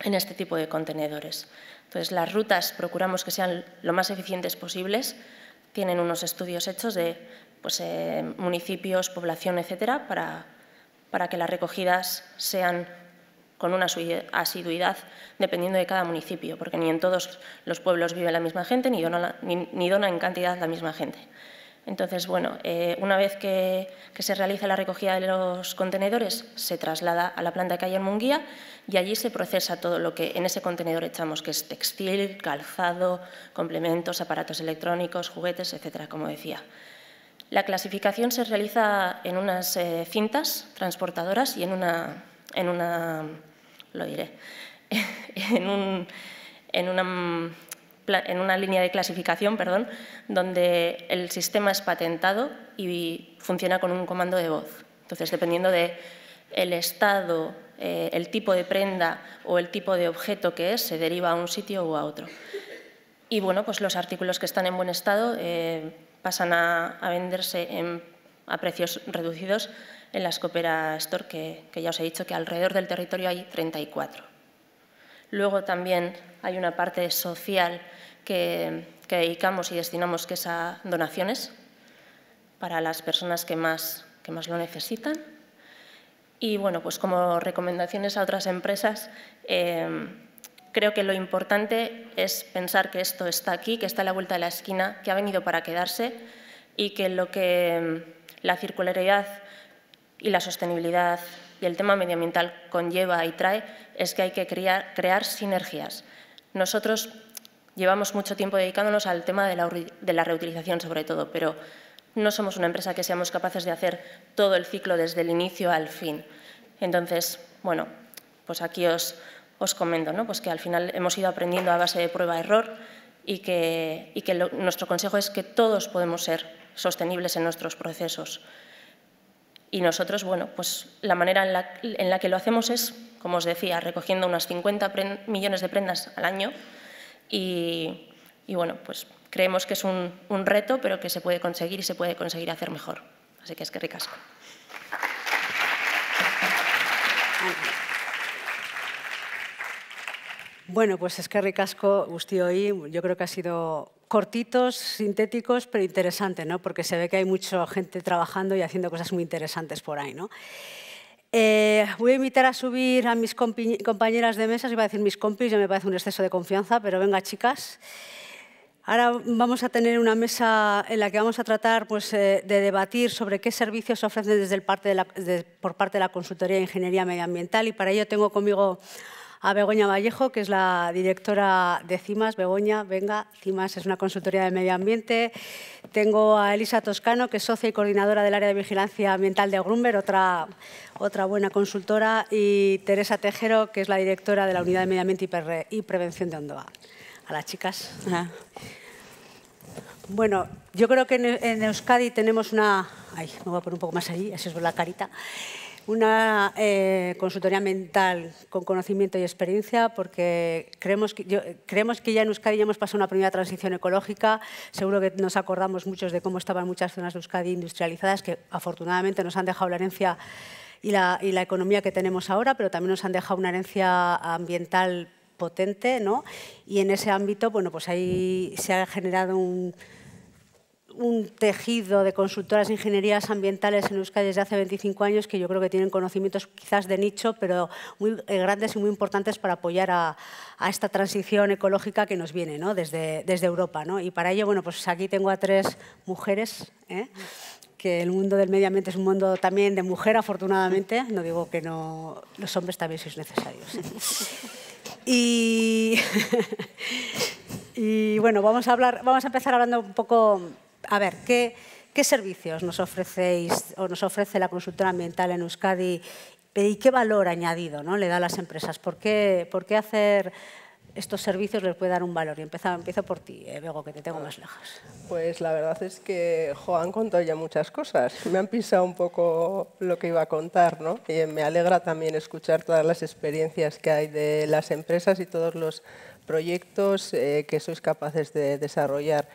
en este tipo de contenedores. Entonces, las rutas procuramos que sean lo más eficientes posibles. Tienen unos estudios hechos de pues, eh, municipios, población, etcétera, para, que las recogidas sean con una asiduidad dependiendo de cada municipio, porque ni en todos los pueblos vive la misma gente, ni dona, ni, dona en cantidad la misma gente. Entonces, bueno, eh, una vez que, se realiza la recogida de los contenedores, se traslada a la planta que hay en Munguía y allí se procesa todo lo que en ese contenedor echamos, que es textil, calzado, complementos, aparatos electrónicos, juguetes, etcétera, como decía. La clasificación se realiza en unas eh, cintas transportadoras y en una, en una lo diré, en, en, una, en una línea de clasificación, perdón, donde el sistema es patentado y funciona con un comando de voz. Entonces, dependiendo de el estado, eh, el tipo de prenda o el tipo de objeto que es, se deriva a un sitio o a otro. Y bueno, pues los artículos que están en buen estado eh, pasan a, venderse a precios reducidos en las cooperas Store, que, ya os he dicho que alrededor del territorio hay 34. Luego también hay una parte social que, que, dedicamos y destinamos que es a donaciones para las personas que más, que más lo necesitan. Y bueno, pues como recomendaciones a otras empresas, eh, creo que lo importante es pensar que esto está aquí, que está a la vuelta de la esquina, que ha venido para quedarse y que lo que mm, la circularidad y la sostenibilidad y el tema medioambiental conlleva y trae es que hay que crear, sinergias. Nosotros llevamos mucho tiempo dedicándonos al tema de la, de la reutilización sobre todo, pero no somos una empresa que seamos capaces de hacer todo el ciclo desde el inicio al fin. Entonces, bueno, pues aquí os, os comento, pues que al final hemos ido aprendiendo a base de prueba-error y que, nuestro consejo es que todos podemos ser sostenibles en nuestros procesos. Y nosotros, bueno, pues la manera en la, que lo hacemos es, como os decía, recogiendo unas 50 millones de prendas al año y, bueno, pues creemos que es un, un, reto, pero que se puede conseguir y se puede conseguir hacer mejor. Así que es que ricasco. Bueno, pues es que ricasco, hoy yo creo que ha sido cortitos, sintéticos, pero interesante, ¿no? Porque se ve que hay mucha gente trabajando y haciendo cosas muy interesantes por ahí, ¿no? Eh, voy a invitar a subir a mis compañeras de mesa, iba a decir mis compis, ya me parece un exceso de confianza, pero venga, chicas. Ahora vamos a tener una mesa en la que vamos a tratar pues, eh, de debatir sobre qué servicios ofrecen desde el parte por parte de la Consultoría de Ingeniería Medioambiental y para ello tengo conmigo a Begoña Vallejo, que es la directora de CIMAS. Begoña, venga, CIMAS es una consultoría de medio ambiente. Tengo a Elisa Toscano, que es socia y coordinadora del área de vigilancia ambiental de Grumber, otra, otra buena consultora. Y Teresa Tejero, que es la directora de la unidad de medio ambiente y, y prevención de Ondoa. A las chicas. Bueno, yo creo que en Euskadi tenemos una... Ay, me voy a poner un poco más allí. esa es la carita una eh, consultoría mental con conocimiento y experiencia, porque creemos que, creemos que ya en Euskadi ya hemos pasado una primera transición ecológica. Seguro que nos acordamos muchos de cómo estaban muchas zonas de Euskadi industrializadas, que afortunadamente nos han dejado la herencia y la, y la economía que tenemos ahora, pero también nos han dejado una herencia ambiental potente, ¿no? Y en ese ámbito, bueno, pues ahí se ha generado un un tejido de consultoras de ingenierías ambientales en Euskadi desde hace 25 años que yo creo que tienen conocimientos quizás de nicho, pero muy eh, grandes y muy importantes para apoyar a, esta transición ecológica que nos viene desde, Europa. Y para ello, bueno, pues aquí tengo a tres mujeres, ¿eh? que el mundo del medio ambiente es un mundo también de mujer, afortunadamente. No digo que no, los hombres también sois necesarios. ¿eh? y... Y bueno, vamos a, hablar, vamos a empezar hablando un poco a ver, ¿qué, servicios nos o nos ofrece la consultora ambiental en Euskadi y qué valor añadido ¿no? le da a las empresas? ¿Por qué, hacer estos servicios les puede dar un valor. Y empiezo, por ti, eh, que te tengo más lejos. Pues la verdad es que Joan contó ya muchas cosas. Me han pisado un poco lo que iba a contar, Y me alegra también escuchar todas las experiencias que hay de las empresas y todos los proyectos eh, que sois capaces de desarrollar.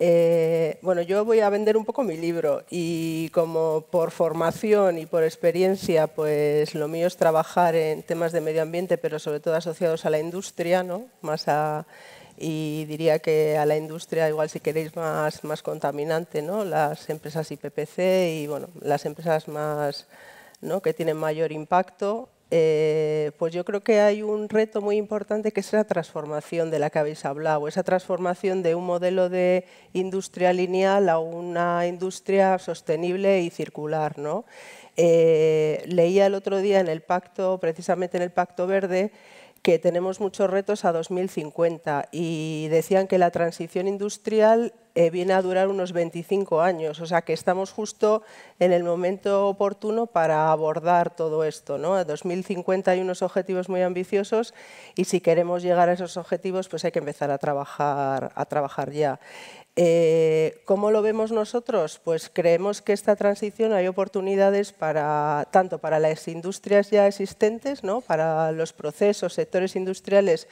Eh, bueno, yo voy a vender un poco mi libro y como por formación y por experiencia, pues lo mío es trabajar en temas de medio ambiente, pero sobre todo asociados a la industria, ¿no? Más a, y diría que a la industria, igual si queréis, más, más contaminante, ¿no? Las empresas IPPC y, bueno, las empresas más, que tienen mayor impacto eh, pues yo creo que hay un reto muy importante que es la transformación de la que habéis hablado, esa transformación de un modelo de industria lineal a una industria sostenible y circular. Eh, leía el otro día en el pacto, precisamente en el Pacto Verde, que tenemos muchos retos a 2050 y decían que la transición industrial eh, viene a durar unos 25 años, o sea que estamos justo en el momento oportuno para abordar todo esto. ¿no? A 2050 hay unos objetivos muy ambiciosos y si queremos llegar a esos objetivos pues hay que empezar a trabajar, a trabajar ya. Eh, ¿Cómo lo vemos nosotros? Pues creemos que esta transición hay oportunidades tanto para las industrias ya existentes, ¿no? para los procesos, sectores industriales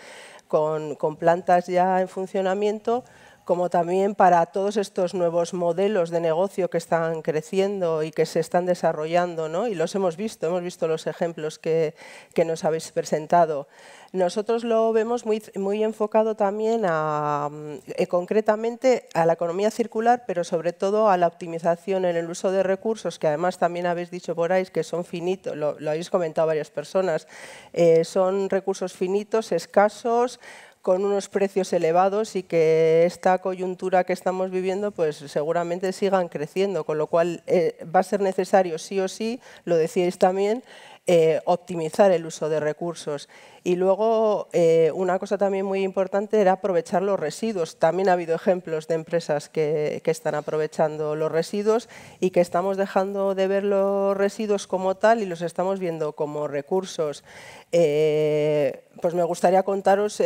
con plantas ya en funcionamiento, como también para todos estos nuevos modelos de negocio que están creciendo y que se están desarrollando, ¿no? y los hemos visto, hemos visto los ejemplos que, que nos habéis presentado. Nosotros lo vemos muy, muy enfocado también a, eh, concretamente a la economía circular, pero sobre todo a la optimización en el uso de recursos, que además también habéis dicho por ahí que son finitos, lo, habéis comentado varias personas, eh, son recursos finitos, escasos, con unos precios elevados y que esta coyuntura que estamos viviendo pues seguramente sigan creciendo, con lo cual eh, va a ser necesario sí o sí, lo decíais también, eh, optimizar el uso de recursos. Y luego, eh, una cosa también muy importante era aprovechar los residuos. También ha habido ejemplos de empresas que, que, están aprovechando los residuos y que estamos dejando de ver los residuos como tal y los estamos viendo como recursos. Eh, pues me gustaría contaros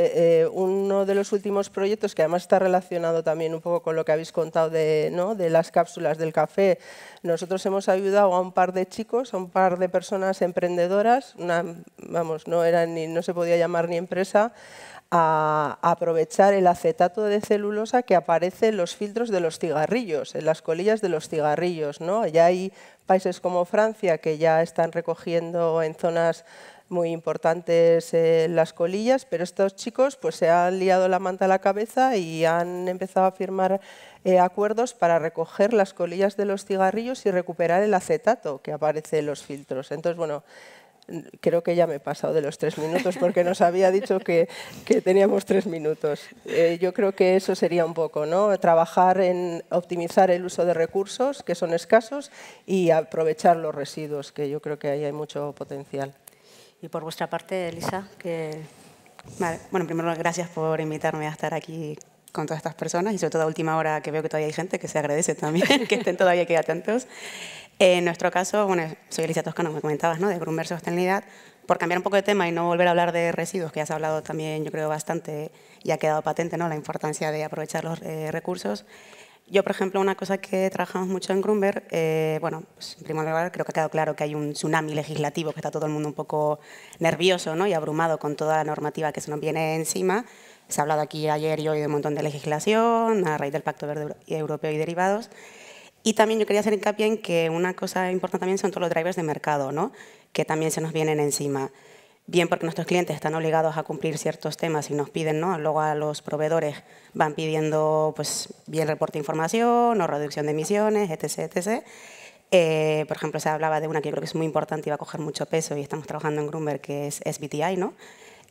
uno de los últimos proyectos que además está relacionado también un poco con lo que habéis contado de, ¿no? de las cápsulas del café. Nosotros hemos ayudado a un par de chicos, a un par de personas empresariales vendedoras vamos, no, era no se podía llamar ni empresa, a aprovechar el acetato de celulosa que aparece en los filtros de los cigarrillos, en las colillas de los cigarrillos. ¿no? Ya hay países como Francia que ya están recogiendo en zonas muy importantes eh, las colillas, pero estos chicos pues, se han liado la manta a la cabeza y han empezado a firmar eh, acuerdos para recoger las colillas de los cigarrillos y recuperar el acetato que aparece en los filtros. Entonces, bueno, mm, creo que ya me he pasado de los tres minutos porque nos había dicho que, teníamos tres minutos. Eh, yo creo que eso sería un poco, ¿no? Trabajar en optimizar el uso de recursos que son escasos y aprovechar los residuos, que yo creo que ahí hay mucho potencial. Y por vuestra parte, Elisa, que... Bueno, primero gracias por invitarme a estar aquí con todas estas personas y sobre todo a última hora que veo que todavía hay gente que se agradece también que estén todavía aquí atentos. En nuestro caso, bueno, soy Alicia Toscano, me comentabas, ¿no? de Grunberg Sostenibilidad. Por cambiar un poco de tema y no volver a hablar de residuos, que ya has hablado también, yo creo, bastante y ha quedado patente ¿no? la importancia de aprovechar los eh, recursos. Yo, por ejemplo, una cosa que trabajamos mucho en Grunberg, eh, bueno, pues, en primer lugar, creo que ha quedado claro que hay un tsunami legislativo, que está todo el mundo un poco nervioso ¿no? y abrumado con toda la normativa que se nos viene encima. Se ha hablado aquí ayer y hoy de un montón de legislación a raíz del Pacto Verde Europeo y derivados. Y también yo quería hacer hincapié en que una cosa importante también son todos los drivers de mercado, ¿no? que también se nos vienen encima. Bien porque nuestros clientes están obligados a cumplir ciertos temas y nos piden, ¿no? luego a los proveedores van pidiendo pues, bien reporte de información o reducción de emisiones, etc. etc. Eh, por ejemplo, se hablaba de una que yo creo que es muy importante y va a coger mucho peso y estamos trabajando en Grumber, que es SBTI, ¿no?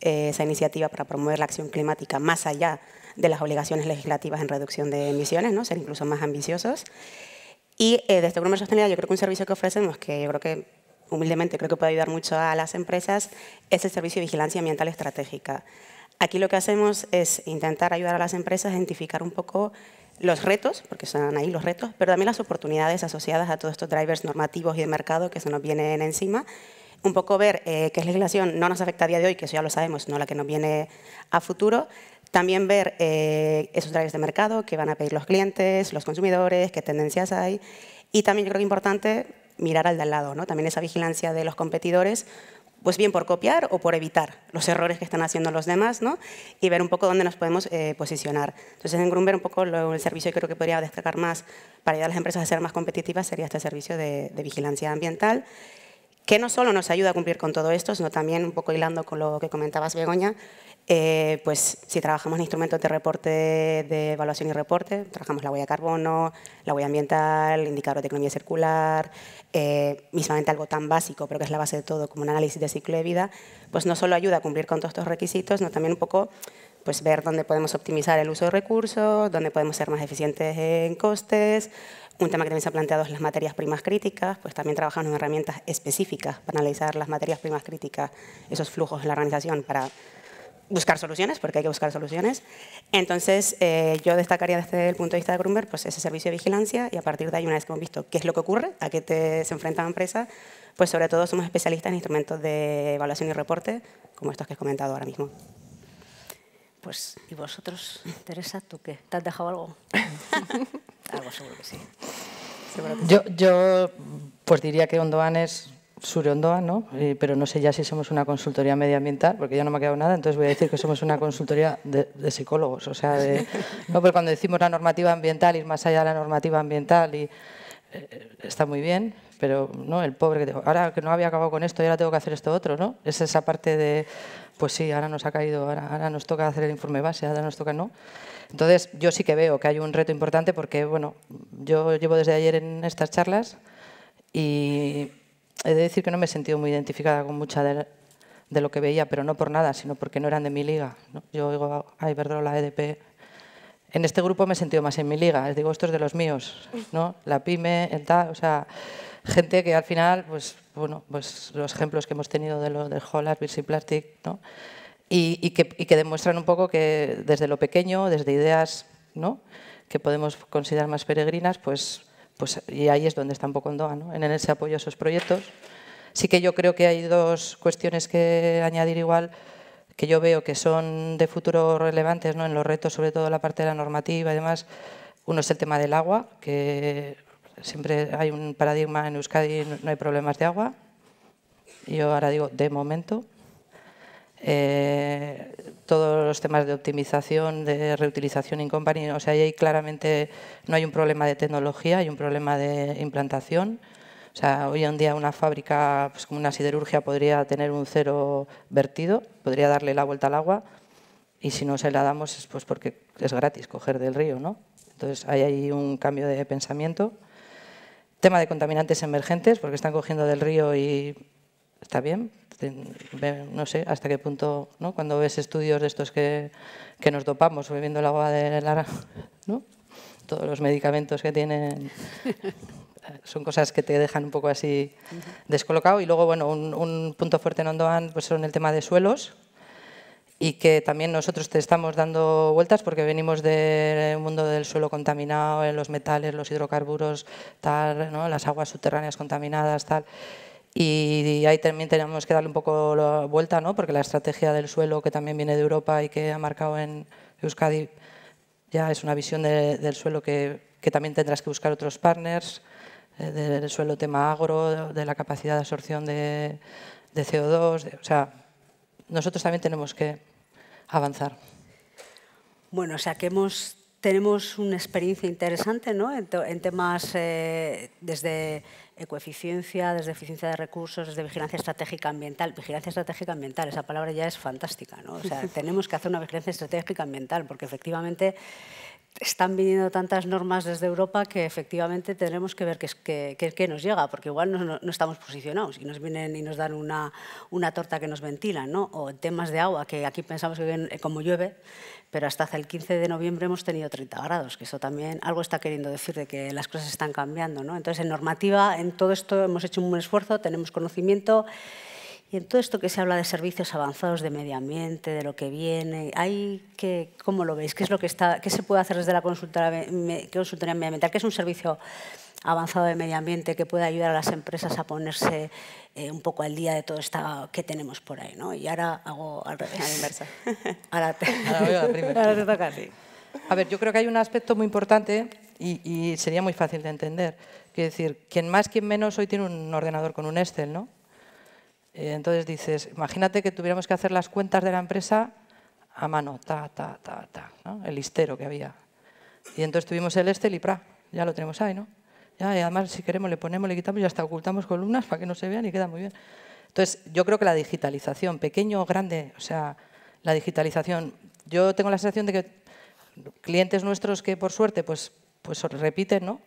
Eh, esa iniciativa para promover la acción climática más allá de las obligaciones legislativas en reducción de emisiones, ¿no? ser incluso más ambiciosos. Y eh, desde Grupo Sostenibilidad yo creo que un servicio que ofrecemos, que yo creo que humildemente creo que puede ayudar mucho a las empresas, es el servicio de vigilancia ambiental estratégica. Aquí lo que hacemos es intentar ayudar a las empresas a identificar un poco los retos, porque son ahí los retos, pero también las oportunidades asociadas a todos estos drivers normativos y de mercado que se nos vienen encima un poco ver eh, qué legislación no nos afecta a día de hoy, que eso ya lo sabemos, no la que nos viene a futuro. También ver eh, esos drivers de mercado qué van a pedir los clientes, los consumidores, qué tendencias hay. Y también yo creo que es importante mirar al de al lado, ¿no? también esa vigilancia de los competidores, pues bien por copiar o por evitar los errores que están haciendo los demás ¿no? y ver un poco dónde nos podemos eh, posicionar. Entonces en Grumber un poco el servicio que creo que podría destacar más para ayudar a las empresas a ser más competitivas sería este servicio de, de vigilancia ambiental que no solo nos ayuda a cumplir con todo esto, sino también, un poco hilando con lo que comentabas, Begoña, eh, pues si trabajamos en instrumentos de reporte, de evaluación y reporte, trabajamos la huella de carbono, la huella ambiental, el indicador de economía circular, eh, mismamente algo tan básico, pero que es la base de todo, como un análisis de ciclo de vida, pues no solo ayuda a cumplir con todos estos requisitos, sino también un poco pues ver dónde podemos optimizar el uso de recursos, dónde podemos ser más eficientes en costes. Un tema que también se ha planteado es las materias primas críticas, pues también trabajamos en herramientas específicas para analizar las materias primas críticas, esos flujos en la organización para buscar soluciones, porque hay que buscar soluciones. Entonces, eh, yo destacaría desde el punto de vista de Grumberg, pues, ese servicio de vigilancia y a partir de ahí, una vez que hemos visto qué es lo que ocurre, a qué se enfrenta la empresa, pues sobre todo somos especialistas en instrumentos de evaluación y reporte, como estos que he comentado ahora mismo. Pues, ¿y vosotros, Teresa, tú qué? ¿Te has dejado algo? algo seguro que sí. yo, yo, pues diría que Ondoan es Sur ondoan ¿no? Eh, pero no sé ya si somos una consultoría medioambiental, porque ya no me ha quedado nada, entonces voy a decir que somos una consultoría de, psicólogos, o sea, no, pero pues cuando decimos la normativa ambiental, ir más allá de la normativa ambiental y eh, está muy bien, pero no el pobre que te... ahora que no había acabado con esto y ahora tengo que hacer esto otro, ¿no? Es esa parte de, pues sí, ahora nos ha caído, ahora, ahora nos toca hacer el informe base, ahora nos toca no. Entonces yo sí que veo que hay un reto importante porque, bueno, yo llevo desde ayer en estas charlas y he de decir que no me he sentido muy identificada con mucha de, lo que veía, pero no por nada, sino porque no eran de mi liga. ¿no? Yo digo, ay, la EDP, en este grupo me he sentido más en mi liga. Les digo, esto es de los míos, ¿no? La pyme, el tal, o sea, gente que al final, pues, bueno, pues los ejemplos que hemos tenido de los del Hollar, Virsi Plastic, ¿no? Y, que, y, que, demuestran un poco que desde lo pequeño, desde ideas ¿no? que podemos considerar más peregrinas, pues, pues y ahí es donde está un poco en ¿no? en ese apoyo a esos proyectos. Sí que yo creo que hay dos cuestiones que añadir igual, que yo veo que son de futuro relevantes ¿no? en los retos, sobre todo la parte de la normativa y demás. Uno es el tema del agua, que siempre hay un paradigma en Euskadi, no hay problemas de agua. Yo ahora digo de momento. Eh, todos los temas de optimización, de reutilización in company, o sea, ahí claramente no hay un problema de tecnología, hay un problema de implantación. O sea, hoy en día una fábrica, pues, como una siderurgia, podría tener un cero vertido, podría darle la vuelta al agua, y si no se la damos es pues porque es gratis coger del río, ¿no? Entonces, ahí hay un cambio de pensamiento. Tema de contaminantes emergentes, porque están cogiendo del río y está bien. No sé hasta qué punto, cuando ves estudios de estos que, nos dopamos bebiendo el agua de Lara, Todos los medicamentos que tienen son cosas que te dejan un poco así descolocado. Y luego, bueno, un, punto fuerte en Ondoan pues son el tema de suelos, y que también nosotros te estamos dando vueltas porque venimos del mundo del suelo contaminado, en los metales, los hidrocarburos, tal, las aguas subterráneas contaminadas, tal. Y ahí también tenemos que darle un poco la vuelta, ¿no? porque la estrategia del suelo, que también viene de Europa y que ha marcado en Euskadi, ya es una visión del suelo que, que, también tendrás que buscar otros partners, eh, del suelo tema agro, de la capacidad de absorción de, de CO2, o sea, nosotros también tenemos que avanzar. Bueno, o sea que hemos, tenemos una experiencia interesante ¿no? en, temas eh, desde ecoeficiencia, desde eficiencia de recursos, desde vigilancia estratégica ambiental. Vigilancia estratégica ambiental, esa palabra ya es fantástica. ¿no? O sea, tenemos que hacer una vigilancia estratégica ambiental porque efectivamente están viniendo tantas normas desde Europa que efectivamente tenemos que ver qué, qué, qué nos llega, porque igual no, no, estamos posicionados y nos vienen y nos dan una, una torta que nos ventila, ¿no? o temas de agua, que aquí pensamos que eh, como llueve, pero hasta hace el 15 de noviembre hemos tenido 30 grados, que eso también algo está queriendo decir de que las cosas están cambiando. ¿no? Entonces, en normativa, en todo esto hemos hecho un buen esfuerzo, tenemos conocimiento. Y en todo esto que se habla de servicios avanzados de medio ambiente, de lo que viene, hay que, ¿cómo lo veis? ¿Qué, es lo que se puede hacer desde la consultoría, medioambiental? ¿Qué es un servicio avanzado de medio ambiente que puede ayudar a las empresas a ponerse eh, un poco al día de todo esto que tenemos por ahí? ¿no? Y ahora hago al revés. A inversa. Ahora toca a ver, yo creo que hay un aspecto muy importante y, y sería muy fácil de entender. Quiero decir, quien más, quien menos hoy tiene un ordenador con un Excel, ¿no? Eh, entonces dices, imagínate que tuviéramos que hacer las cuentas de la empresa a mano, ta, ta, ta, ta, el listero que había. Y entonces tuvimos el Excel y pra, ya lo tenemos ahí, ¿no? Ya, y además, si queremos, le ponemos, le quitamos y hasta ocultamos columnas para que no se vean y queda muy bien. Entonces, yo creo que la digitalización, pequeño o grande, o sea, la digitalización, yo tengo la sensación de que clientes nuestros que, por suerte, pues, pues repiten, ¿no?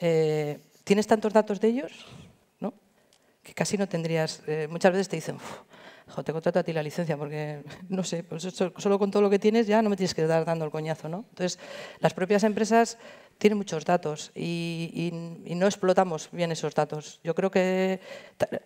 Eh, ¿Tienes tantos datos de ellos? casi no tendrías. Eh, muchas veces te dicen, te contrato a ti la licencia porque, no sé, pues solo con todo lo que tienes ya no me tienes que dar dando el coñazo, ¿no? Entonces, las propias empresas tienen muchos datos y, no explotamos bien esos datos. Yo creo que,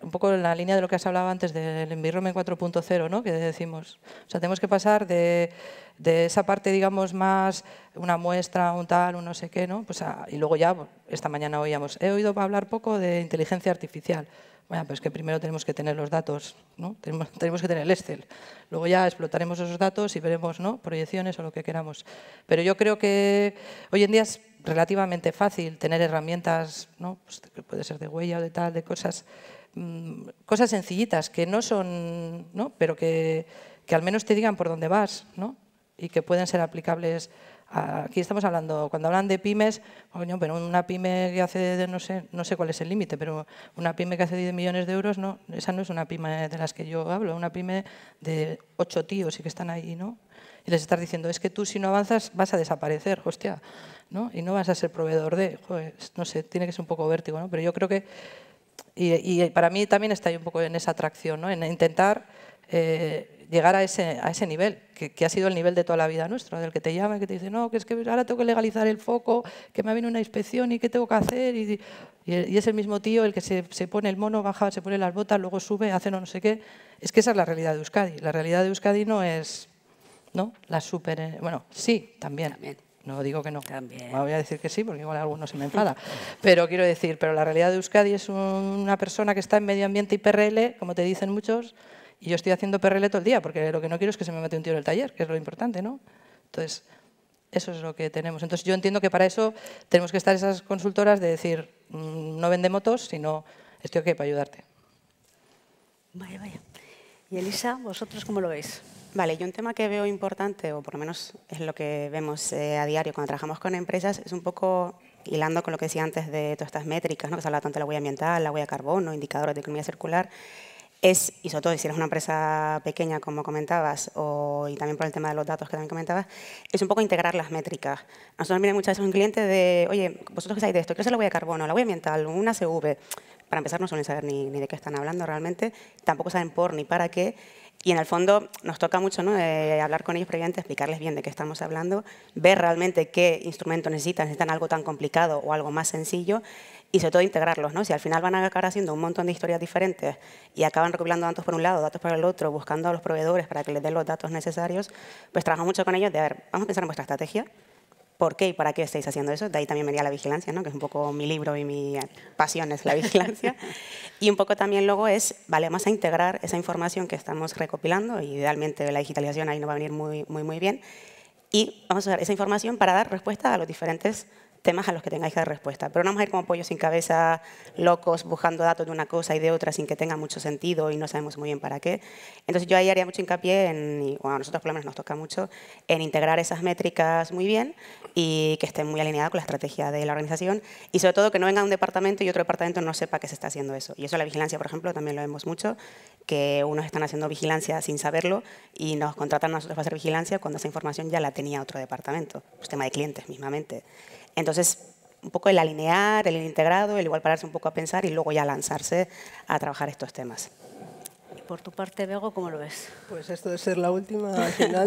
un poco en la línea de lo que has hablado antes del Environment 4.0, ¿no? Que decimos, o sea, tenemos que pasar de, de, esa parte, digamos, más una muestra, un tal, un no sé qué, ¿no? Pues y luego ya, esta mañana oíamos, he oído hablar poco de inteligencia artificial. Bueno, pues que primero tenemos que tener los datos, ¿no? Tenemos, que tener el Excel. Luego ya explotaremos esos datos y veremos ¿no? proyecciones o lo que queramos. Pero yo creo que hoy en día es relativamente fácil tener herramientas, ¿no? Pues, puede ser de huella o de tal, de cosas, mm, cosas sencillitas que no son, ¿no? pero que, que al menos te digan por dónde vas ¿no? y que pueden ser aplicables Aquí estamos hablando, cuando hablan de pymes, pero una pyme que hace, de, no sé, no sé cuál es el límite, pero una pyme que hace de millones de euros, no, esa no es una pyme de las que yo hablo, una pyme de ocho tíos y que están ahí, ¿no? Y les estás diciendo, es que tú si no avanzas vas a desaparecer, hostia, ¿no? Y no vas a ser proveedor de, no sé, tiene que ser un poco vértigo, ¿no? Pero yo creo que, y, para mí también está ahí un poco en esa atracción, ¿no? En intentar... Eh, llegar a ese, a ese nivel, que, ha sido el nivel de toda la vida nuestra, del que te llama y que te dice, no, que es que ahora tengo que legalizar el foco, que me ha venido una inspección y qué tengo que hacer. Y, y es el mismo tío el que se, se, pone el mono, baja, se pone las botas, luego sube, hace no, no sé qué. Es que esa es la realidad de Euskadi. La realidad de Euskadi no es, ¿no? La super... Eh, bueno, sí, también. No digo que no. También. Voy a decir que sí, porque igual algunos se me enfada. pero quiero decir, pero la realidad de Euskadi es una persona que está en medio ambiente IPRL, como te dicen muchos, y yo estoy haciendo PRL todo el día, porque lo que no quiero es que se me mate un tío en el taller, que es lo importante, ¿no? Entonces, eso es lo que tenemos. Entonces, yo entiendo que para eso tenemos que estar esas consultoras de decir, mm, no vende motos, sino estoy aquí para ayudarte. Vaya, vaya. Y Elisa, ¿vosotros cómo lo veis? Vale, yo un tema que veo importante, o por lo menos es lo que vemos eh, a diario cuando trabajamos con empresas, es un poco hilando con lo que decía antes de todas estas métricas, ¿no? que se habla tanto de la huella ambiental, la huella de carbono, indicadores de economía circular, es, y sobre todo si eres una empresa pequeña, como comentabas, y también por el tema de los datos que también comentabas, es un poco integrar las métricas. A nosotros viene muchas veces un cliente de, oye, vosotros qué sabéis de esto, Yo hacer la voy a carbono, la a ambiental, una CV. Para empezar, no suelen saber ni, de qué están hablando realmente, tampoco saben por ni para qué. Y en el fondo nos toca mucho eh, hablar con ellos previamente, explicarles bien de qué estamos hablando, ver realmente qué instrumento necesitan, necesitan algo tan complicado o algo más sencillo, y sobre todo integrarlos, ¿no? Si al final van a acabar haciendo un montón de historias diferentes y acaban recopilando datos por un lado, datos por el otro, buscando a los proveedores para que les den los datos necesarios, pues trabajo mucho con ellos de, a ver, vamos a pensar en vuestra estrategia, ¿por qué y para qué estáis haciendo eso? De ahí también venía la vigilancia, ¿no? Que es un poco mi libro y mi pasión es la vigilancia. y un poco también luego es, vale, vamos a integrar esa información que estamos recopilando, y idealmente la digitalización ahí no va a venir muy, muy, muy bien, y vamos a usar esa información para dar respuesta a los diferentes temas a los que tengáis que dar respuesta. Pero no vamos a ir como pollos sin cabeza, locos, buscando datos de una cosa y de otra sin que tenga mucho sentido y no sabemos muy bien para qué. Entonces yo ahí haría mucho hincapié, en, y a nosotros por lo menos nos toca mucho, en integrar esas métricas muy bien y que estén muy alineadas con la estrategia de la organización y sobre todo que no venga un departamento y otro departamento no sepa que se está haciendo eso. Y eso la vigilancia, por ejemplo, también lo vemos mucho, que unos están haciendo vigilancia sin saberlo y nos contratan a nosotros para hacer vigilancia cuando esa información ya la tenía otro departamento. Pues tema de clientes mismamente. Entonces, un poco el alinear, el integrado, el igual pararse un poco a pensar y luego ya lanzarse a trabajar estos temas. Y por tu parte, Bego, ¿cómo lo ves? Pues esto de ser la última final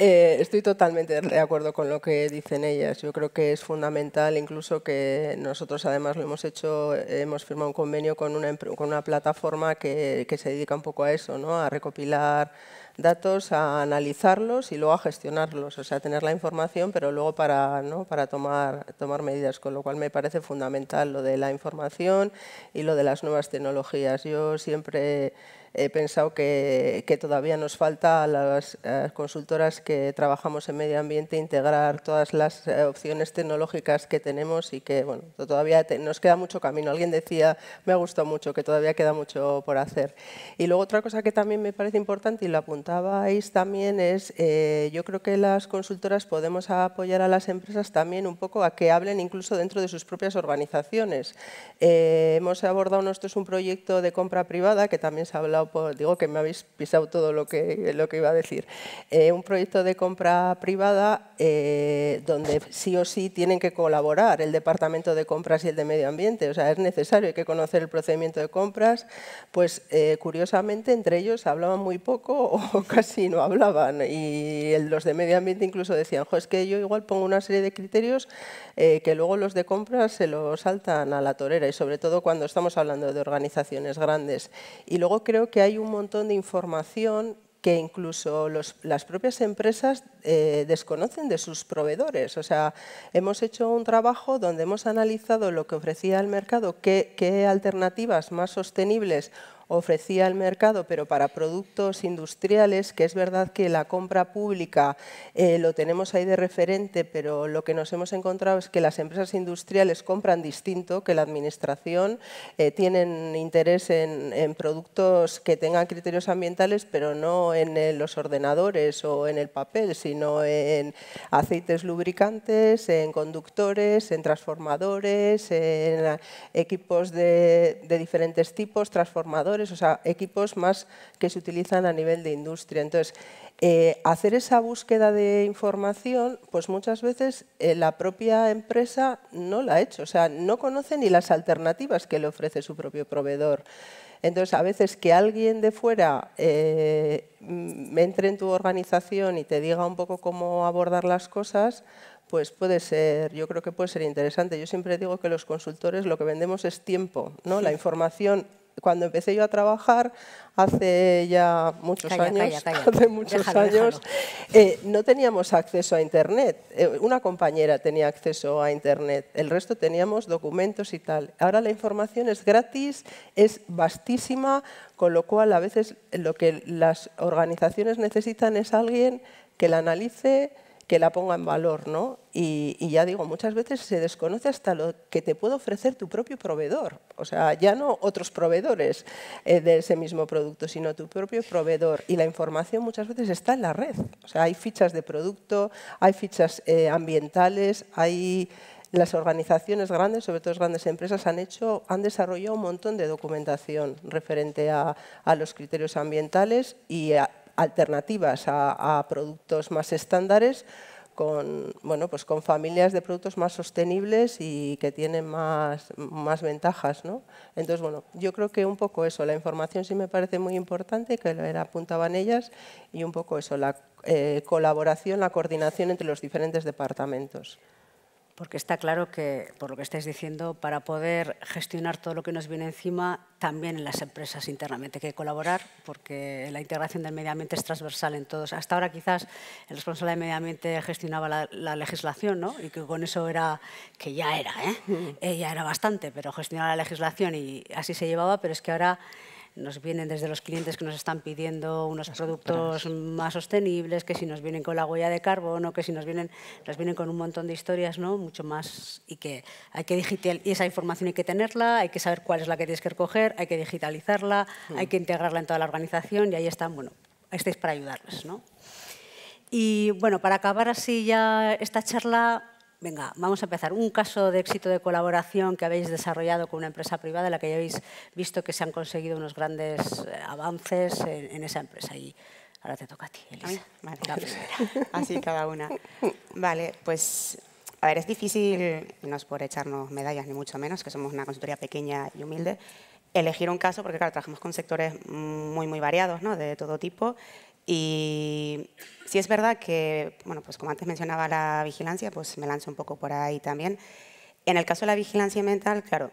estoy totalmente de acuerdo con lo que dicen ellas. Yo creo que es fundamental, incluso que nosotros además lo hemos hecho, hemos firmado un convenio con una, plataforma que, que se dedica un poco a eso, ¿no? a recopilar datos, a analizarlos y luego a gestionarlos, o sea, tener la información, pero luego para, ¿no? para tomar, tomar medidas, con lo cual me parece fundamental lo de la información y lo de las nuevas tecnologías. Yo siempre he pensado que, todavía nos falta a las consultoras que trabajamos en medio ambiente integrar todas las eh, opciones tecnológicas que tenemos y que bueno, todavía nos queda mucho camino. Alguien decía, me ha gustado mucho, que todavía queda mucho por hacer. Y luego otra cosa que también me parece importante y lo apuntabais también es, eh, yo creo que las consultoras podemos apoyar a las empresas también un poco a que hablen incluso dentro de sus propias organizaciones. Eh, hemos abordado nosotros un proyecto de compra privada que también se ha hablado digo que me habéis pisado todo lo que, lo que iba a decir, eh, un proyecto de compra privada eh, donde sí o sí tienen que colaborar el Departamento de Compras y el de Medio Ambiente. O sea, es necesario, hay que conocer el procedimiento de compras. Pues eh, curiosamente entre ellos hablaban muy poco o casi no hablaban. Y los de Medio Ambiente incluso decían, jo, es que yo igual pongo una serie de criterios que luego los de compras se los saltan a la torera y sobre todo cuando estamos hablando de organizaciones grandes. Y luego creo que que hay un montón de información que incluso las propias empresas eh, desconocen de sus proveedores. O sea, hemos hecho un trabajo donde hemos analizado lo que ofrecía el mercado, qué alternativas más sostenibles ofrecía al mercado, pero para productos industriales, que es verdad que la compra pública eh, lo tenemos ahí de referente, pero lo que nos hemos encontrado es que las empresas industriales compran distinto que la administración, eh, tienen interés en, productos que tengan criterios ambientales, pero no en eh, los ordenadores o en el papel, sino en aceites lubricantes, en conductores, en transformadores, en equipos de, de diferentes tipos, transformadores o sea, equipos más que se utilizan a nivel de industria. Entonces, eh, hacer esa búsqueda de información, pues muchas veces eh, la propia empresa no la ha hecho, o sea, no conoce ni las alternativas que le ofrece su propio proveedor. Entonces, a veces que alguien de fuera eh, entre en tu organización y te diga un poco cómo abordar las cosas, pues puede ser, yo creo que puede ser interesante. Yo siempre digo que los consultores lo que vendemos es tiempo, ¿no? La información cuando empecé yo a trabajar hace ya muchos años, hace muchos años, eh, no teníamos acceso a Internet. Eh, una compañera tenía acceso a Internet, el resto teníamos documentos y tal. Ahora la información es gratis, es vastísima, con lo cual a veces lo que las organizaciones necesitan es alguien que la analice, que la ponga en valor, ¿no? Y, ya digo, muchas veces se desconoce hasta lo que te puede ofrecer tu propio proveedor, o sea, ya no otros proveedores eh, de ese mismo producto, sino tu propio proveedor. Y la información muchas veces está en la red, o sea, hay fichas de producto, hay fichas eh, ambientales, hay las organizaciones grandes, sobre todo las grandes empresas, han, hecho, han desarrollado un montón de documentación referente a, a los criterios ambientales y a, alternativas a, productos más estándares con, bueno, pues con familias de productos más sostenibles y que tienen más, ventajas. ¿no? Entonces, bueno, yo creo que un poco eso, la información sí me parece muy importante, que lo apuntaban ellas, y un poco eso, la eh, colaboración, la coordinación entre los diferentes departamentos. Porque está claro que, por lo que estáis diciendo, para poder gestionar todo lo que nos viene encima, también en las empresas internamente hay que colaborar, porque la integración del medio ambiente es transversal en todos. Hasta ahora quizás el responsable de medio ambiente gestionaba la, la legislación, ¿no? Y que con eso era, que ya era, ¿eh? Mm. eh ya era bastante, pero gestionaba la legislación y así se llevaba, pero es que ahora nos vienen desde los clientes que nos están pidiendo unos productos más sostenibles, que si nos vienen con la huella de carbono, que si nos vienen, vienen con un montón de historias, ¿no? Mucho más y que hay que digital y esa información hay que tenerla, hay que saber cuál es la que tienes que recoger, hay que digitalizarla, hmm. hay que integrarla en toda la organización y ahí están, bueno, ahí estáis para ayudarles, ¿no? Y bueno, para acabar así ya esta charla, Venga, vamos a empezar. Un caso de éxito de colaboración que habéis desarrollado con una empresa privada, en la que ya habéis visto que se han conseguido unos grandes eh, avances en, esa empresa. Y ahora te toca a ti, Elisa. Pues, así cada una. Vale, pues a ver, es difícil, no es por echarnos medallas ni mucho menos, que somos una consultoría pequeña y humilde, elegir un caso porque, claro, trabajamos con sectores muy, muy variados, ¿no? De todo tipo y sí es verdad que, bueno, pues como antes mencionaba la vigilancia, pues me lanzo un poco por ahí también. En el caso de la vigilancia mental, claro,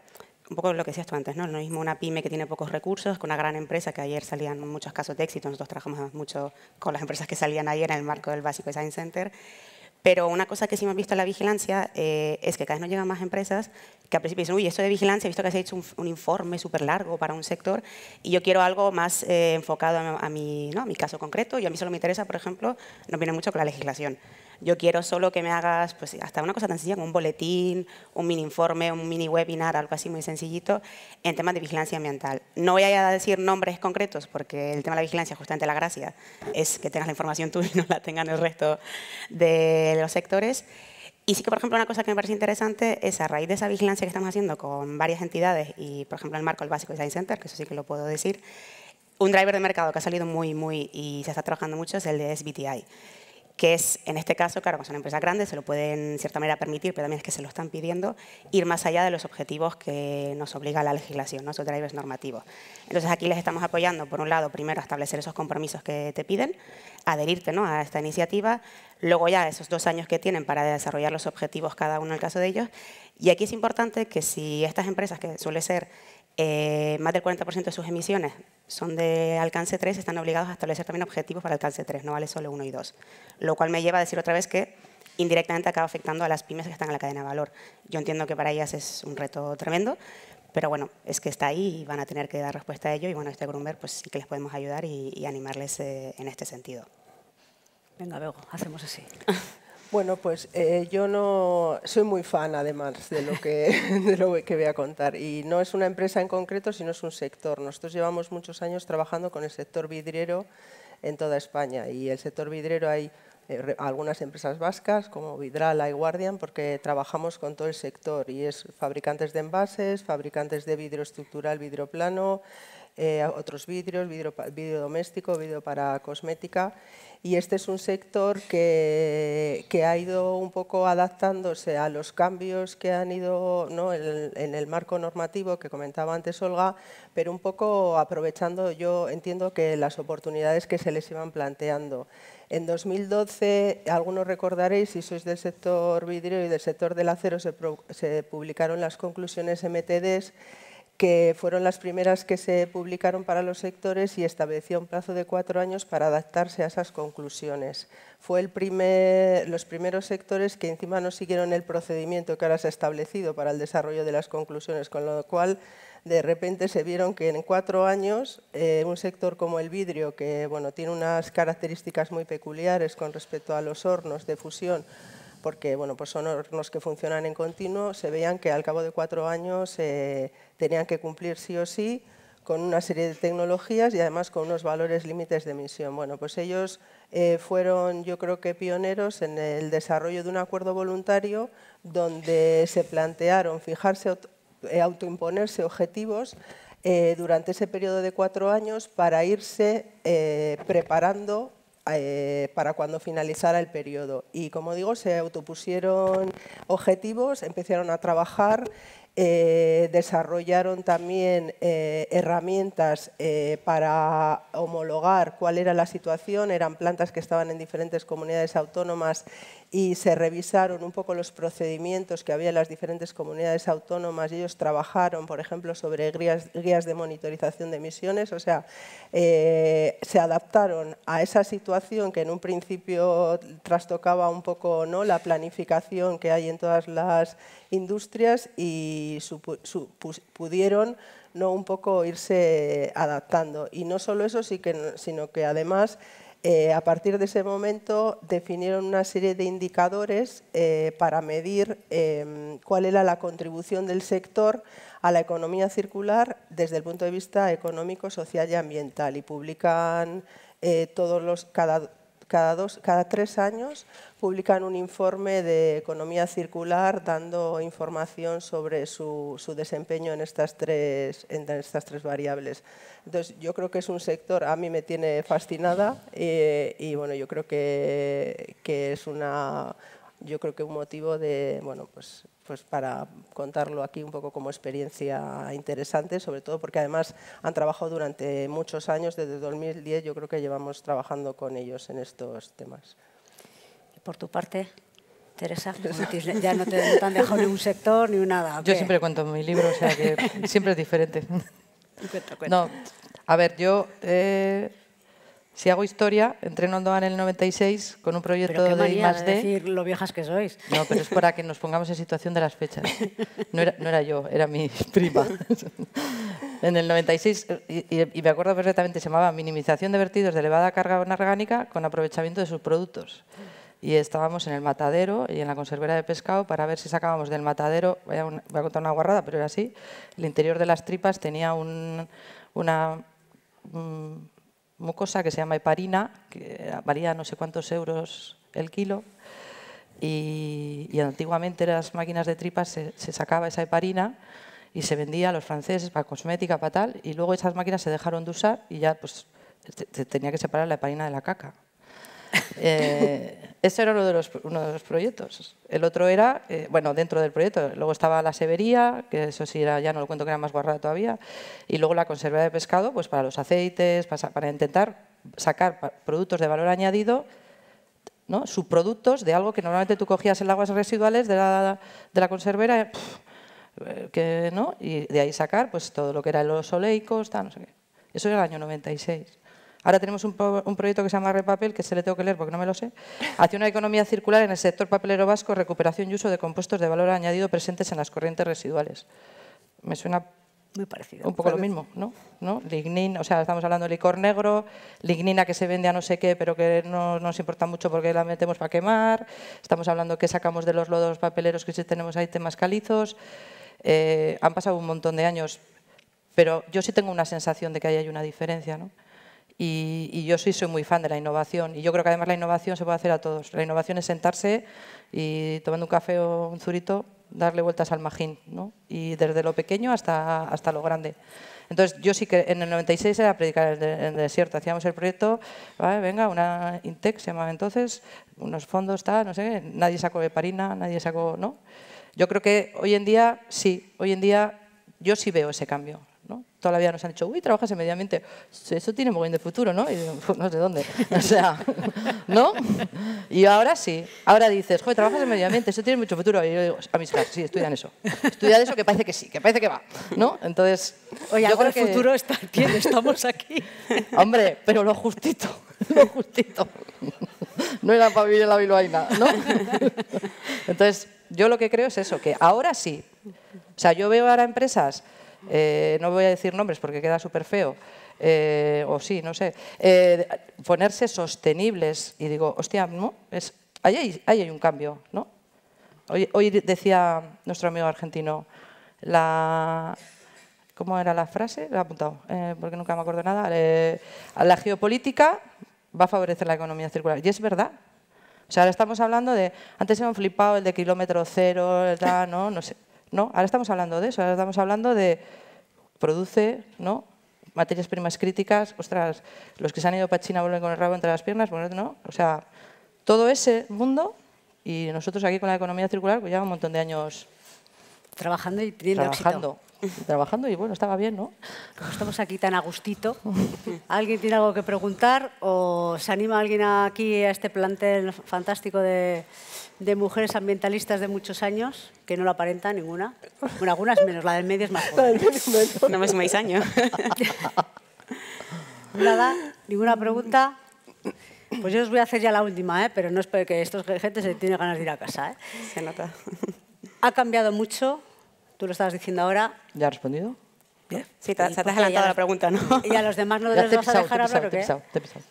un poco lo que decías tú antes, ¿no? Lo mismo una pyme que tiene pocos recursos con una gran empresa, que ayer salían muchos casos de éxito, nosotros trabajamos mucho con las empresas que salían ayer en el marco del Básico Design Center, pero una cosa que sí hemos visto en la vigilancia eh, es que cada vez nos llegan más empresas que al principio dicen, uy, esto de vigilancia, he visto que has hecho un, informe súper largo para un sector y yo quiero algo más eh, enfocado a, mi, caso concreto y a mí solo me interesa, por ejemplo, no viene mucho con la legislación. Yo quiero solo que me hagas pues, hasta una cosa tan sencilla como un boletín, un mini informe, un mini webinar, algo así muy sencillito, en temas de vigilancia ambiental. No voy a decir nombres concretos porque el tema de la vigilancia, justamente la gracia, es que tengas la información tú y no la tengan el resto de los sectores. Y sí que, por ejemplo, una cosa que me parece interesante es a raíz de esa vigilancia que estamos haciendo con varias entidades y, por ejemplo, el marco del Básico Design Center, que eso sí que lo puedo decir, un driver de mercado que ha salido muy, muy y se está trabajando mucho es el de SBTI que es, en este caso, claro, son empresas grandes, se lo pueden, en cierta manera, permitir, pero también es que se lo están pidiendo, ir más allá de los objetivos que nos obliga la legislación, ¿no? esos drivers normativos. Entonces, aquí les estamos apoyando, por un lado, primero, a establecer esos compromisos que te piden, adherirte ¿no? a esta iniciativa, luego ya esos dos años que tienen para desarrollar los objetivos cada uno en el caso de ellos, y aquí es importante que si estas empresas, que suele ser eh, más del 40% de sus emisiones son de alcance 3, están obligados a establecer también objetivos para alcance 3, no vale solo 1 y 2. Lo cual me lleva a decir otra vez que indirectamente acaba afectando a las pymes que están en la cadena de valor. Yo entiendo que para ellas es un reto tremendo, pero bueno, es que está ahí y van a tener que dar respuesta a ello. Y bueno, este Grumber pues sí que les podemos ayudar y, animarles eh, en este sentido. Venga, luego, hacemos así. Bueno, pues eh, yo no soy muy fan, además, de lo, que, que voy a contar. Y no es una empresa en concreto, sino es un sector. Nosotros llevamos muchos años trabajando con el sector vidriero en toda España. Y el sector vidriero hay eh, algunas empresas vascas, como Vidrala y Guardian, porque trabajamos con todo el sector. Y es fabricantes de envases, fabricantes de vidrio estructural, vidrio plano, eh, otros vidrios, vidrio, doméstico, vidrio para cosmética. Y este es un sector que, que ha ido un poco adaptándose a los cambios que han ido ¿no? en, el marco normativo que comentaba antes Olga, pero un poco aprovechando, yo entiendo que las oportunidades que se les iban planteando. En 2012, algunos recordaréis, si sois del sector vidrio y del sector del acero, se, se publicaron las conclusiones MTDs que fueron las primeras que se publicaron para los sectores y estableció un plazo de cuatro años para adaptarse a esas conclusiones. Fue el primer, los primeros sectores que encima no siguieron el procedimiento que ahora se ha establecido para el desarrollo de las conclusiones, con lo cual de repente se vieron que en cuatro años eh, un sector como el vidrio, que bueno, tiene unas características muy peculiares con respecto a los hornos de fusión, porque bueno, pues son hornos que funcionan en continuo, se veían que al cabo de cuatro años... Eh, tenían que cumplir sí o sí con una serie de tecnologías y además con unos valores límites de emisión. Bueno, pues ellos eh, fueron yo creo que pioneros en el desarrollo de un acuerdo voluntario donde se plantearon fijarse, eh, autoimponerse objetivos eh, durante ese periodo de cuatro años para irse preparando para cuando finalizara el periodo. Y como digo, se autopusieron objetivos, empezaron a trabajar eh, desarrollaron también eh, herramientas eh, para homologar cuál era la situación, eran plantas que estaban en diferentes comunidades autónomas y se revisaron un poco los procedimientos que había en las diferentes comunidades autónomas y ellos trabajaron, por ejemplo, sobre guías, de monitorización de emisiones, o sea, se adaptaron a esa situación que en un principio trastocaba un poco ¿no? la planificación que hay en todas las industrias y pudieron ¿no? un poco irse adaptando. Y no solo eso, sino que además eh, a partir de ese momento definieron una serie de indicadores eh, para medir em, cuál era la contribución del sector a la economía circular desde el punto de vista económico, social y ambiental. Y publican eh, todos los, cada, cada, dos, cada tres años publican un informe de economía circular dando información sobre su, su desempeño en estas, tres, en estas tres variables. Entonces, yo creo que es un sector, a mí me tiene fascinada y bueno, yo creo que, que es una, yo creo que un motivo de, bueno, pues pues para contarlo aquí un poco como experiencia interesante, sobre todo porque además han trabajado durante muchos años, desde 2010 yo creo que llevamos trabajando con ellos en estos temas. por tu parte, Teresa, ya no te, han dejado ni un sector ni nada. Yo siempre cuento mi libro, o sea que siempre es diferente. a ver, yo... Eh, si hago historia, entré en Ondoa en el 96 con un proyecto pero de más de decir lo viejas que sois. No, pero es para que nos pongamos en situación de las fechas. No era, yo, era mi prima. en el 96, y, me acuerdo perfectamente, se llamaba Minimización de vertidos de elevada carga orgánica con aprovechamiento de sus productos. Y estábamos en el matadero y en la conservera de pescado para ver si sacábamos del matadero, voy a, contar una guarrada, pero era así, el interior de las tripas tenía un, una mucosa que se llama heparina, que valía no sé cuántos euros el kilo. Y, antiguamente las máquinas de tripas se, sacaba esa heparina y se vendía a los franceses para cosmética, para tal. Y luego esas máquinas se dejaron de usar y ya pues tenía que separar la heparina de la caca. Eh, ese era uno de, los, uno de los proyectos. El otro era, eh, bueno, dentro del proyecto, luego estaba la severía, que eso sí era, ya no lo cuento que era más guarrada todavía, y luego la conserva de pescado, pues para los aceites, para, intentar sacar productos de valor añadido, ¿no? subproductos de algo que normalmente tú cogías en aguas residuales de la, de la conservera, eh, que, ¿no? y de ahí sacar pues todo lo que era los oleicos, no sé qué. Eso era el año 96. Ahora tenemos un, proyecto que se llama Repapel, que se le tengo que leer porque no me lo sé, hacia una economía circular en el sector papelero vasco, recuperación y uso de compuestos de valor añadido presentes en las corrientes residuales. Me suena muy parecido. Un poco lo mismo, ¿no? ¿no? Lignin, o sea, estamos hablando de licor negro, lignina que se vende a no sé qué, pero que no, nos importa mucho porque la metemos para quemar, estamos hablando que sacamos de los lodos papeleros que sí tenemos ahí temas calizos, eh, han pasado un montón de años, pero yo sí tengo una sensación de que ahí hay una diferencia, ¿no? Y, yo sí soy muy fan de la innovación. Y yo creo que además la innovación se puede hacer a todos. La innovación es sentarse y tomando un café o un zurito, darle vueltas al magín. Y desde lo pequeño hasta, hasta lo grande. Entonces, yo sí que en el 96 era predicar en el desierto. Hacíamos el proyecto, venga, una Intec se llamaba entonces, unos fondos, tal, no sé, nadie sacó de parina nadie sacó, ¿no? Yo creo que hoy en día, sí, hoy en día yo sí veo ese cambio. ¿no? nos han dicho, uy, trabajas en medio ambiente, eso tiene muy bien de futuro, ¿no? Y pues no sé dónde, o sea, ¿no? Y ahora sí, ahora dices, joder, trabajas en medio ambiente, eso tiene mucho futuro. Y yo digo, a mis sí, estudian eso, estudian eso que parece que sí, que parece que va, ¿no? Entonces, yo creo el futuro está aquí, estamos aquí. Hombre, pero lo justito, lo justito. No era para vivir en la Bilbaína, ¿no? Entonces, yo lo que creo es eso, que ahora sí. O sea, yo veo ahora empresas eh, no voy a decir nombres porque queda súper feo, eh, o sí, no sé, eh, ponerse sostenibles y digo, hostia, ¿no? Es, ahí, hay, un cambio, ¿no? Hoy, decía nuestro amigo argentino, la, ¿cómo era la frase? La he apuntado, porque nunca me acuerdo nada. la geopolítica va a favorecer la economía circular. Y es verdad. O sea, ahora estamos hablando de, antes hemos flipado el de kilómetro cero, el ¿no? no sé. Ahora estamos hablando de eso, ahora estamos hablando de produce, ¿no? materias primas críticas, ostras, los que se han ido para China vuelven con el rabo entre las piernas, bueno, no, o sea, todo ese mundo y nosotros aquí con la economía circular, pues ya un montón de años trabajando y teniendo trabajando. Éxito. trabajando y bueno, estaba bien, ¿no? Estamos aquí tan a gustito. ¿Alguien tiene algo que preguntar o se anima alguien aquí a este plantel fantástico de de mujeres ambientalistas de muchos años, que no lo aparenta ninguna. Bueno, algunas menos, la del medio es más joven. no me sumáis año. Nada, ninguna pregunta. Pues yo os voy a hacer ya la última, ¿eh? pero no es porque estos gente se tiene ganas de ir a casa. ¿eh? Se nota. Ha cambiado mucho, tú lo estabas diciendo ahora. ¿Ya ha respondido? bien Sí, te, te has adelantado la pregunta, ¿no? Y a los demás no les vas a dejar hablar, ¿o qué? Te he pisado, te he pisado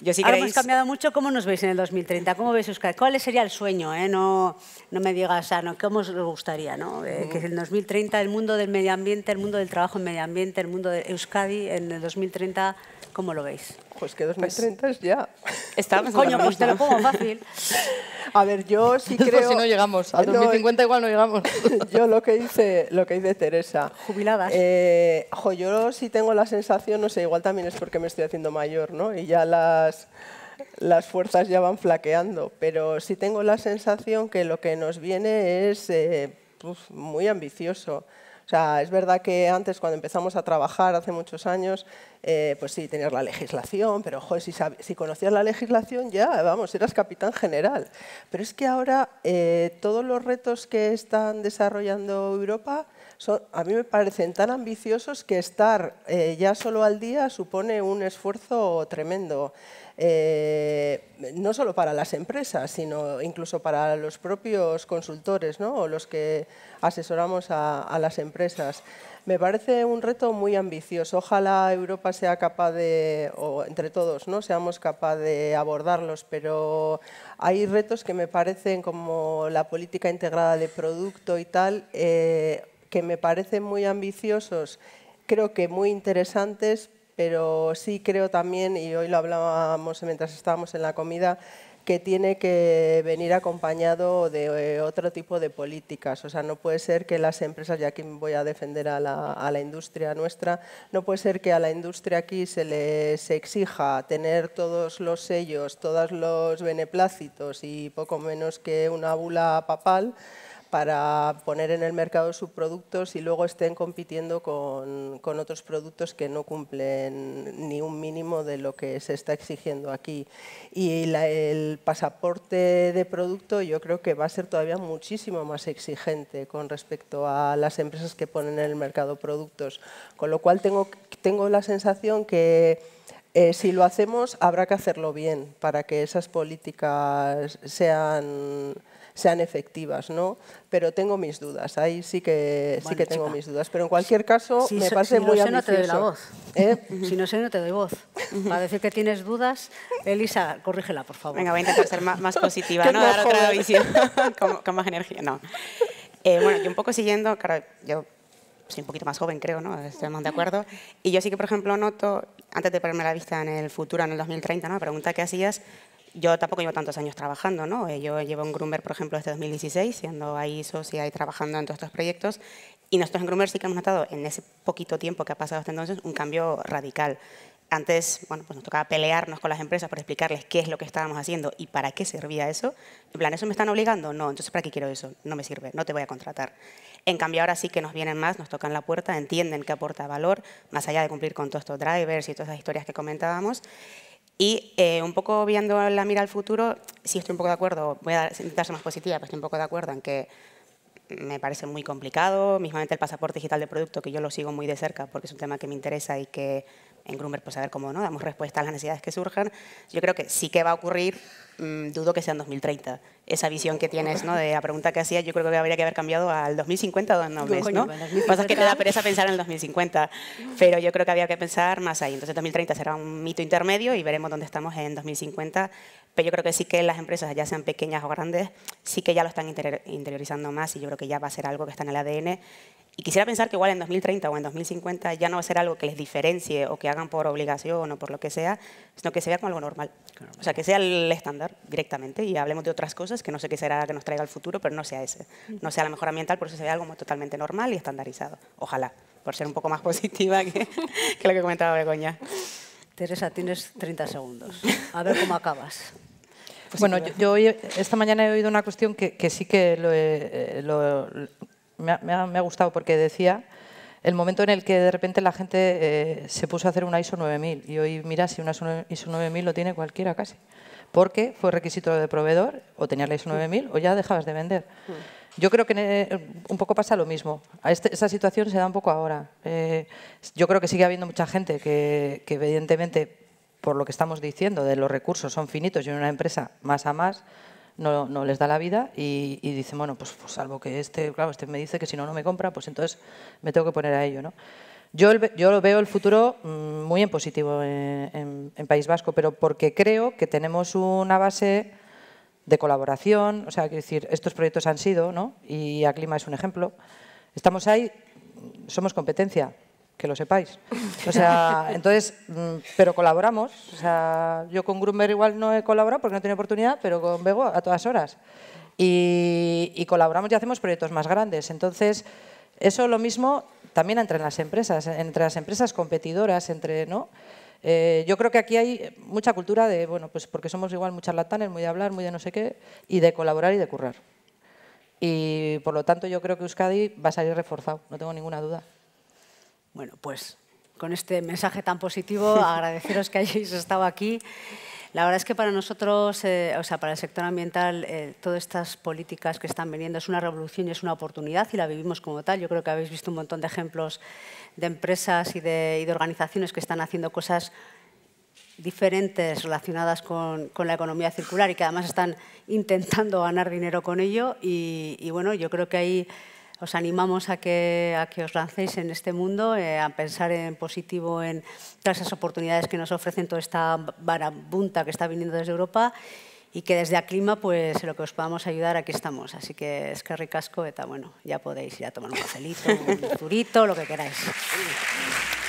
yo sí Ahora hemos cambiado mucho. ¿Cómo nos veis en el 2030? ¿Cómo veis Euskadi? ¿Cuál sería el sueño? Eh? No, me digas, ¿cómo os gustaría? Eh, que en mm. el 2030 el mundo del medio ambiente, el mundo del trabajo en medio ambiente, el mundo de Euskadi en el 2030 ¿Cómo lo veis? Pues que 2030 pues es ya. Estamos Coño, pues te lo pongo fácil. A ver, yo sí pues creo... si no llegamos, a 2050 igual no llegamos. yo lo que hice, lo que dice Teresa. Jubiladas. Eh, yo sí tengo la sensación, no sé, igual también es porque me estoy haciendo mayor, ¿no? Y ya las, las fuerzas ya van flaqueando, pero sí tengo la sensación que lo que nos viene es eh, muy ambicioso. O sea, es verdad que antes, cuando empezamos a trabajar hace muchos años, eh, pues sí, tenías la legislación, pero joder, si, conocías la legislación ya, vamos, eras capitán general. Pero es que ahora eh, todos los retos que están desarrollando Europa son, a mí me parecen tan ambiciosos que estar eh, ya solo al día supone un esfuerzo tremendo. Eh, no solo para las empresas, sino incluso para los propios consultores o los que asesoramos a, las empresas. Me parece un reto muy ambicioso. Ojalá Europa sea capaz de, o entre todos, ¿no? seamos capaz de abordarlos, pero hay retos que me parecen como la política integrada de producto y tal, eh, que me parecen muy ambiciosos, creo que muy interesantes, pero sí creo también, y hoy lo hablábamos mientras estábamos en la comida, que tiene que venir acompañado de eh, otro tipo de políticas. O sea, no puede ser que las empresas, y aquí voy a defender a la, industria nuestra, no puede ser que a la industria aquí se les exija tener todos los sellos, todos los beneplácitos y poco menos que una bula papal para poner en el mercado sus productos y luego estén compitiendo con, con, otros productos que no cumplen ni un mínimo de lo que se está exigiendo aquí. Y el pasaporte de producto yo creo que va a ser todavía muchísimo más exigente con respecto a las empresas que ponen en el mercado productos. Con lo cual tengo, tengo la sensación que... Eh, si lo hacemos, habrá que hacerlo bien para que esas políticas sean sean efectivas, ¿no? Pero tengo mis dudas, ahí sí que, sí que tengo mis dudas. Pero en cualquier caso, me parece si muy no sé, no te doy la voz. ¿eh? Si no sé, no te doy voz. Para decir que tienes dudas, Elisa, corrígela, por favor. Venga, voy a intentar ser más, positiva, ¿no? Dar otra visión con, más energía, no. Eh, bueno, yo un poco siguiendo, claro, yo soy un poquito más joven, creo, ¿no? Estamos de acuerdo. Y yo sí que, por ejemplo, noto, antes de ponerme la vista en el futuro, en el 2030, ¿no? La pregunta que hacías, yo tampoco llevo tantos años trabajando, ¿no? Eh, yo llevo en Groomer, por ejemplo, desde 2016, siendo ahí socia y trabajando en todos estos proyectos. Y nosotros en Groomer sí que hemos notado en ese poquito tiempo que ha pasado hasta entonces un cambio radical. Antes, bueno, pues nos tocaba pelearnos con las empresas por explicarles qué es lo que estábamos haciendo y para qué servía eso. En plan, ¿eso me están obligando? No, entonces ¿para qué quiero eso? No me sirve, no te voy a contratar. En cambio, ahora sí que nos vienen más, nos tocan la puerta, entienden que aporta valor, más allá de cumplir con todos estos drivers y todas esas historias que comentábamos. Y eh, un poco viendo la mira al futuro, sí estoy un poco de acuerdo, voy a intentar más positiva, pero estoy un poco de acuerdo en que me parece muy complicado, mismamente el pasaporte digital de producto, que yo lo sigo muy de cerca porque es un tema que me interesa y que en Groomer, pues a ver cómo ¿no? damos respuesta a las necesidades que surjan. Yo creo que sí que va a ocurrir, mm, dudo que sea en 2030. Esa visión que tienes ¿no? de la pregunta que hacía, yo creo que habría que haber cambiado al 2050 o no no, pues, ¿no? Pasa que te da pereza pensar en el 2050, pero yo creo que había que pensar más ahí. Entonces 2030 será un mito intermedio y veremos dónde estamos en 2050 pero yo creo que sí que las empresas, ya sean pequeñas o grandes, sí que ya lo están interiorizando más y yo creo que ya va a ser algo que está en el ADN. Y quisiera pensar que igual en 2030 o en 2050 ya no va a ser algo que les diferencie o que hagan por obligación o por lo que sea, sino que se vea como algo normal. O sea, que sea el estándar directamente y hablemos de otras cosas que no sé qué será que nos traiga el futuro, pero no sea ese. No sea la mejor ambiental, por eso se vea algo totalmente normal y estandarizado. Ojalá, por ser un poco más positiva que, que lo que comentaba Begoña. Teresa, tienes 30 segundos. A ver cómo acabas. Pues bueno, yo, esta mañana he oído una cuestión que, sí que eh, me, ha, gustado porque decía el momento en el que de repente la gente eh, se puso a hacer una ISO 9000 y hoy mira si una ISO 9000 lo tiene cualquiera casi, porque fue requisito de proveedor o tenías la ISO 9000 o ya dejabas de vender. Mm. Yo creo que eh, un poco pasa lo mismo. A esa este, situación se da un poco ahora. Eh, yo creo que sigue habiendo mucha gente que, evidentemente, por lo que estamos diciendo, de los recursos son finitos y en una empresa más a más no, les da la vida y, dicen, bueno, pues, pues, salvo que este, claro, este me dice que si no, no me compra, pues entonces me tengo que poner a ello, ¿no? Yo, yo veo el futuro mm, muy en positivo en País Vasco, pero porque creo que tenemos una base de colaboración. O sea, quiero decir, estos proyectos han sido, ¿no? Y Aclima es un ejemplo. Estamos ahí, somos competencia, que lo sepáis. O sea, entonces, mm, pero colaboramos. O sea, yo con Grumber igual no he colaborado porque no he tenido oportunidad, pero con Bego a todas horas. Y, colaboramos y hacemos proyectos más grandes. Entonces, eso lo mismo también entre las empresas, entre las empresas competidoras, entre, ¿no? Eh, yo creo que aquí hay mucha cultura de, bueno, pues porque somos igual muchas latanes, muy de hablar, muy de no sé qué, y de colaborar y de currar. Y por lo tanto yo creo que Euskadi va a salir reforzado, no tengo ninguna duda. Bueno, pues con este mensaje tan positivo, agradeceros que hayáis estado aquí. La verdad es que para nosotros, eh, o sea, para el sector ambiental, eh, todas estas políticas que están viniendo es una revolución y es una oportunidad y la vivimos como tal. Yo creo que habéis visto un montón de ejemplos de empresas y de, organizaciones que están haciendo cosas diferentes relacionadas con, la economía circular y que además están intentando ganar dinero con ello. Y, y bueno, yo creo que hay os animamos a que, a que os lancéis en este mundo, eh, a pensar en positivo, en todas esas oportunidades que nos ofrecen toda esta barabunta que está viniendo desde Europa y que desde Aclima, pues lo que os podamos ayudar, aquí estamos. Así que es que ricasco, eta, bueno, ya podéis ir a tomar un cafelito, un turito, lo que queráis.